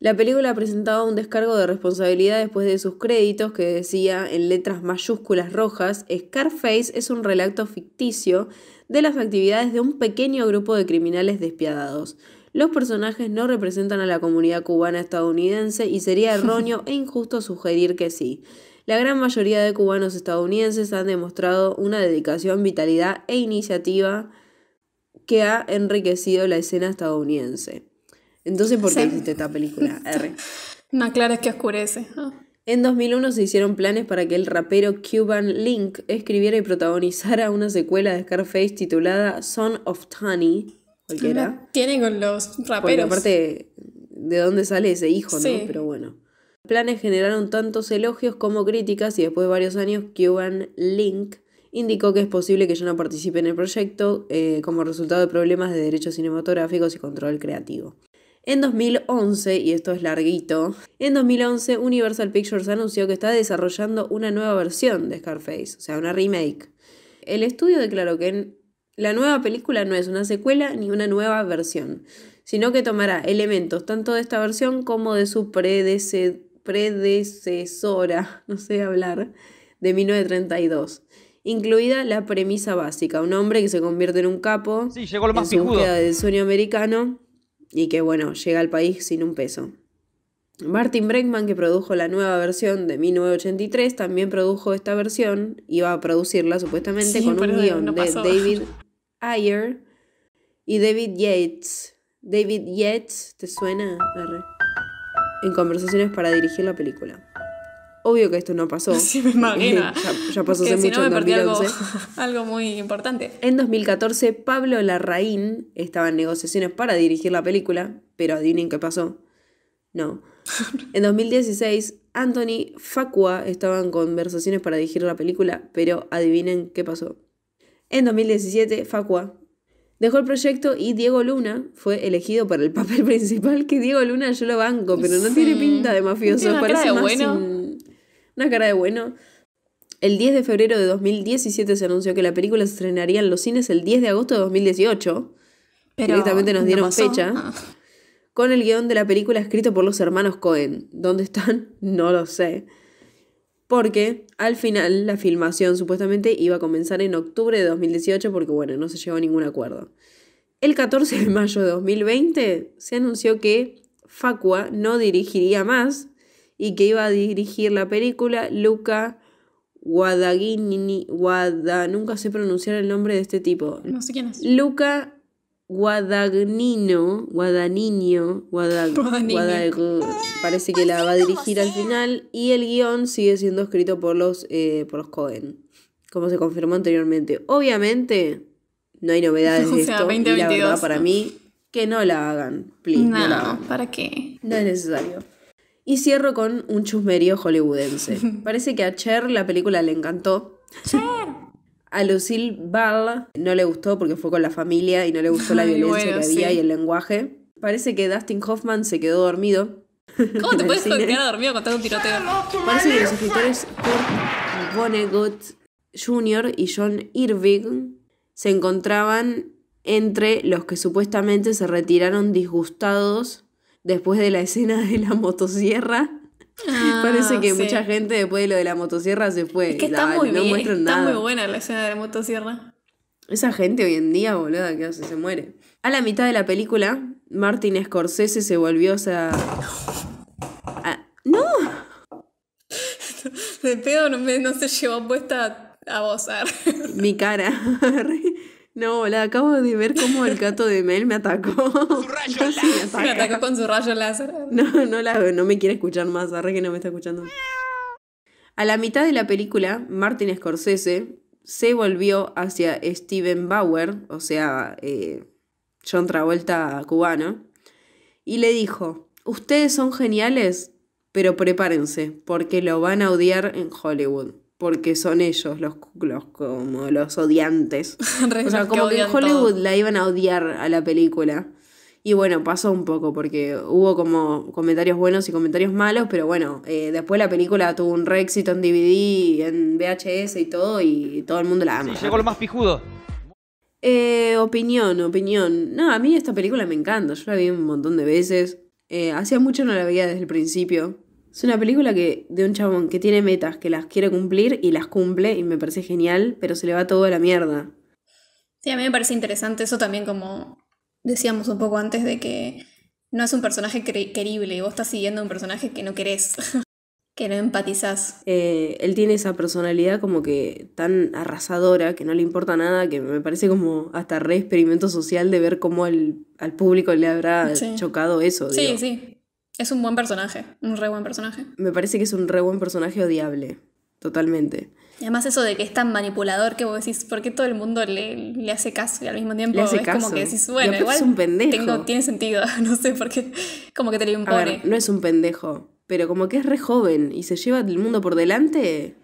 La película presentaba un descargo de responsabilidad después de sus créditos que decía en letras mayúsculas rojas, Scarface es un relato ficticio de las actividades de un pequeño grupo de criminales despiadados. Los personajes no representan a la comunidad cubana estadounidense y sería erróneo e injusto sugerir que sí la gran mayoría de cubanos estadounidenses han demostrado una dedicación, vitalidad e iniciativa que ha enriquecido la escena estadounidense. Entonces, ¿por qué existe esta película? R. No, claro, es que oscurece. En 2001 se hicieron planes para que el rapero Cuban Link escribiera y protagonizara una secuela de Scarface titulada Son of Tony. Cualquiera. Tiene con los raperos. aparte, ¿de dónde sale ese hijo, no? Pero bueno planes generaron tantos elogios como críticas y después de varios años Cuban Link indicó que es posible que ya no participe en el proyecto eh, como resultado de problemas de derechos cinematográficos y control creativo. En 2011, y esto es larguito, en 2011 Universal Pictures anunció que está desarrollando una nueva versión de Scarface, o sea, una remake. El estudio declaró que la nueva película no es una secuela ni una nueva versión, sino que tomará elementos tanto de esta versión como de su predecesor, predecesora, no sé hablar, de 1932. Incluida la premisa básica, un hombre que se convierte en un capo sí, del sueño americano y que, bueno, llega al país sin un peso. Martin Breckman, que produjo la nueva versión de 1983, también produjo esta versión, iba a producirla supuestamente con un guión de David Ayer y David Yates. David Yates, ¿te suena? en conversaciones para dirigir la película. Obvio que esto no pasó. Sí, me eh, imagino. ya, pasó hace si no me perdí Algo, algo, muy importante. En 2014, Pablo Larraín estaba en negociaciones para dirigir la película, pero adivinen qué pasó. No. En 2016, Anthony Facua estaba en conversaciones para dirigir la película, pero adivinen qué pasó. En 2017, Facua Dejó el proyecto y Diego Luna fue elegido para el papel principal, que Diego Luna yo lo banco, pero no tiene pinta de mafioso. Tiene una Parece bueno. una cara de bueno. El 10 de febrero de 2017 se anunció que la película se estrenaría en los cines el 10 de agosto de 2018. Pero Directamente nos dieron fecha. Ah. Con el guión de la película escrito por los hermanos Cohen. ¿Dónde están? No lo sé porque al final la filmación supuestamente iba a comenzar en octubre de 2018 porque bueno, no se llegó a ningún acuerdo. El 14 de mayo de 2020 se anunció que Facua no dirigiría más y que iba a dirigir la película Luca Guadagnini, Guada, nunca sé pronunciar el nombre de este tipo. No sé quién es. Luca Guadagnino, Guadagnino, Guadag, parece que la va a dirigir al final y el guión sigue siendo escrito por los, eh, por los Cohen, como se confirmó anteriormente. Obviamente, no hay novedades esto la verdad, para mí, que no la hagan, please. No, ¿para qué? No es necesario. Y cierro con un chusmerío hollywoodense. parece que a Cher la película le encantó. A Lucille Ball no le gustó porque fue con la familia y no le gustó la violencia que había y el lenguaje. Parece que Dustin Hoffman se quedó dormido. ¿Cómo te puedes quedar dormido en un tiroteo? Parece que los escritores Kurt Vonnegut Jr. y John Irving se encontraban entre los que supuestamente se retiraron disgustados después de la escena de la motosierra Ah, Parece que mucha gente después de lo de la motosierra se fue. que está muy está muy buena la escena de la motosierra. Esa gente hoy en día, boluda, que hace? Se muere. A la mitad de la película, Martin Scorsese se volvió, o sea... ¡No! De pedo no, se llevó puesta a bozar. Mi cara. No, la acabo de ver cómo el gato de Mel me atacó. Su rayo láser. me, atacó con su rayo láser. No, no, la, no me quiere escuchar más, arre que no me está escuchando. A la mitad de la película, Martin Scorsese se volvió hacia Steven Bauer, o sea, eh, John Travolta cubano, y le dijo, ustedes son geniales, pero prepárense, porque lo van a odiar en Hollywood porque son ellos los, como los odiantes. o sea, como que, en Hollywood la iban a odiar a la película. Y bueno, pasó un poco porque hubo como comentarios buenos y comentarios malos, pero bueno, eh, después la película tuvo un re éxito en DVD, en VHS y todo, y todo el mundo la ama. llegó lo más pijudo. Eh, opinión, opinión. No, a mí esta película me encanta, yo la vi un montón de veces. Eh, hacía mucho no la veía desde el principio, es una película que, de un chabón que tiene metas, que las quiere cumplir y las cumple y me parece genial, pero se le va todo a la mierda. Sí, a mí me parece interesante eso también como decíamos un poco antes de que no es un personaje querible y vos estás siguiendo un personaje que no querés, que no empatizás. Eh, él tiene esa personalidad como que tan arrasadora, que no le importa nada, que me parece como hasta re experimento social de ver cómo al público le habrá chocado eso. Sí, sí. Es un buen personaje, un re buen personaje. Me parece que es un re buen personaje odiable, totalmente. Y además eso de que es tan manipulador que vos decís, ¿por qué todo el mundo le, hace caso? Y al mismo tiempo es como que decís, bueno, igual es un pendejo. tiene sentido, no sé por qué, como que te lo impone. no es un pendejo, pero como que es re joven y se lleva el mundo por delante.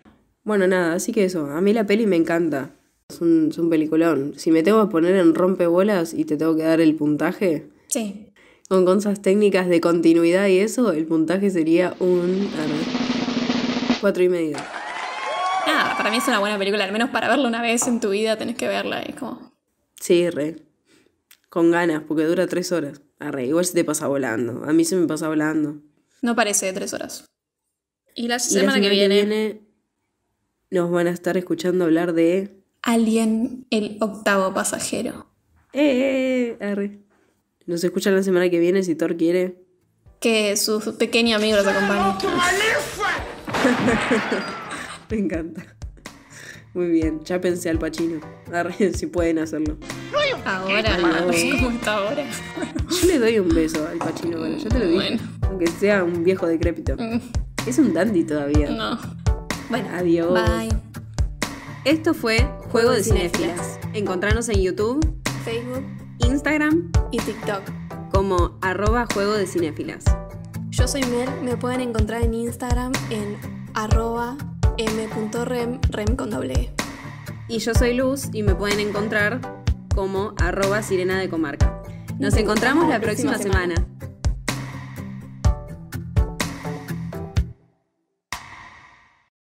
Bueno, nada, así que eso, a mí la peli me encanta. Es un, es un peliculón. Si me tengo que poner en rompebolas y te tengo que dar el puntaje. Sí con cosas técnicas de continuidad y eso, el puntaje sería un. cuatro y medio. Nada, para mí es una buena película, al menos para verla una vez en tu vida tenés que verla, es como. Sí, re. Con ganas, porque dura tres horas. Arre, igual se te pasa volando. A mí se me pasa volando. No parece de tres horas. Y la semana, que, viene... nos van a estar escuchando hablar de. Alien, el octavo pasajero. Eh, eh, eh arre. Nos escuchan la semana que viene si Thor quiere. Que su pequeño amigo los acompañen. Me encanta. Muy bien, ya pensé al Pachino. si pueden hacerlo. Ahora, ¿cómo está ahora? Yo le doy un beso al Pachino, bueno, yo te lo digo. Aunque sea un viejo decrépito. Mm. Es un dandy todavía. No. Bueno, adiós. Bye. Esto fue Juego, de Cinefilas. Encontrarnos en YouTube, Facebook Instagram y TikTok como arroba juego de cinéfilas. Yo soy Mel, me pueden encontrar en Instagram en arroba m.rem, rem con doble e. Y yo soy Luz y me pueden encontrar como arroba sirena de comarca. Nos, encontramos, la próxima, semana.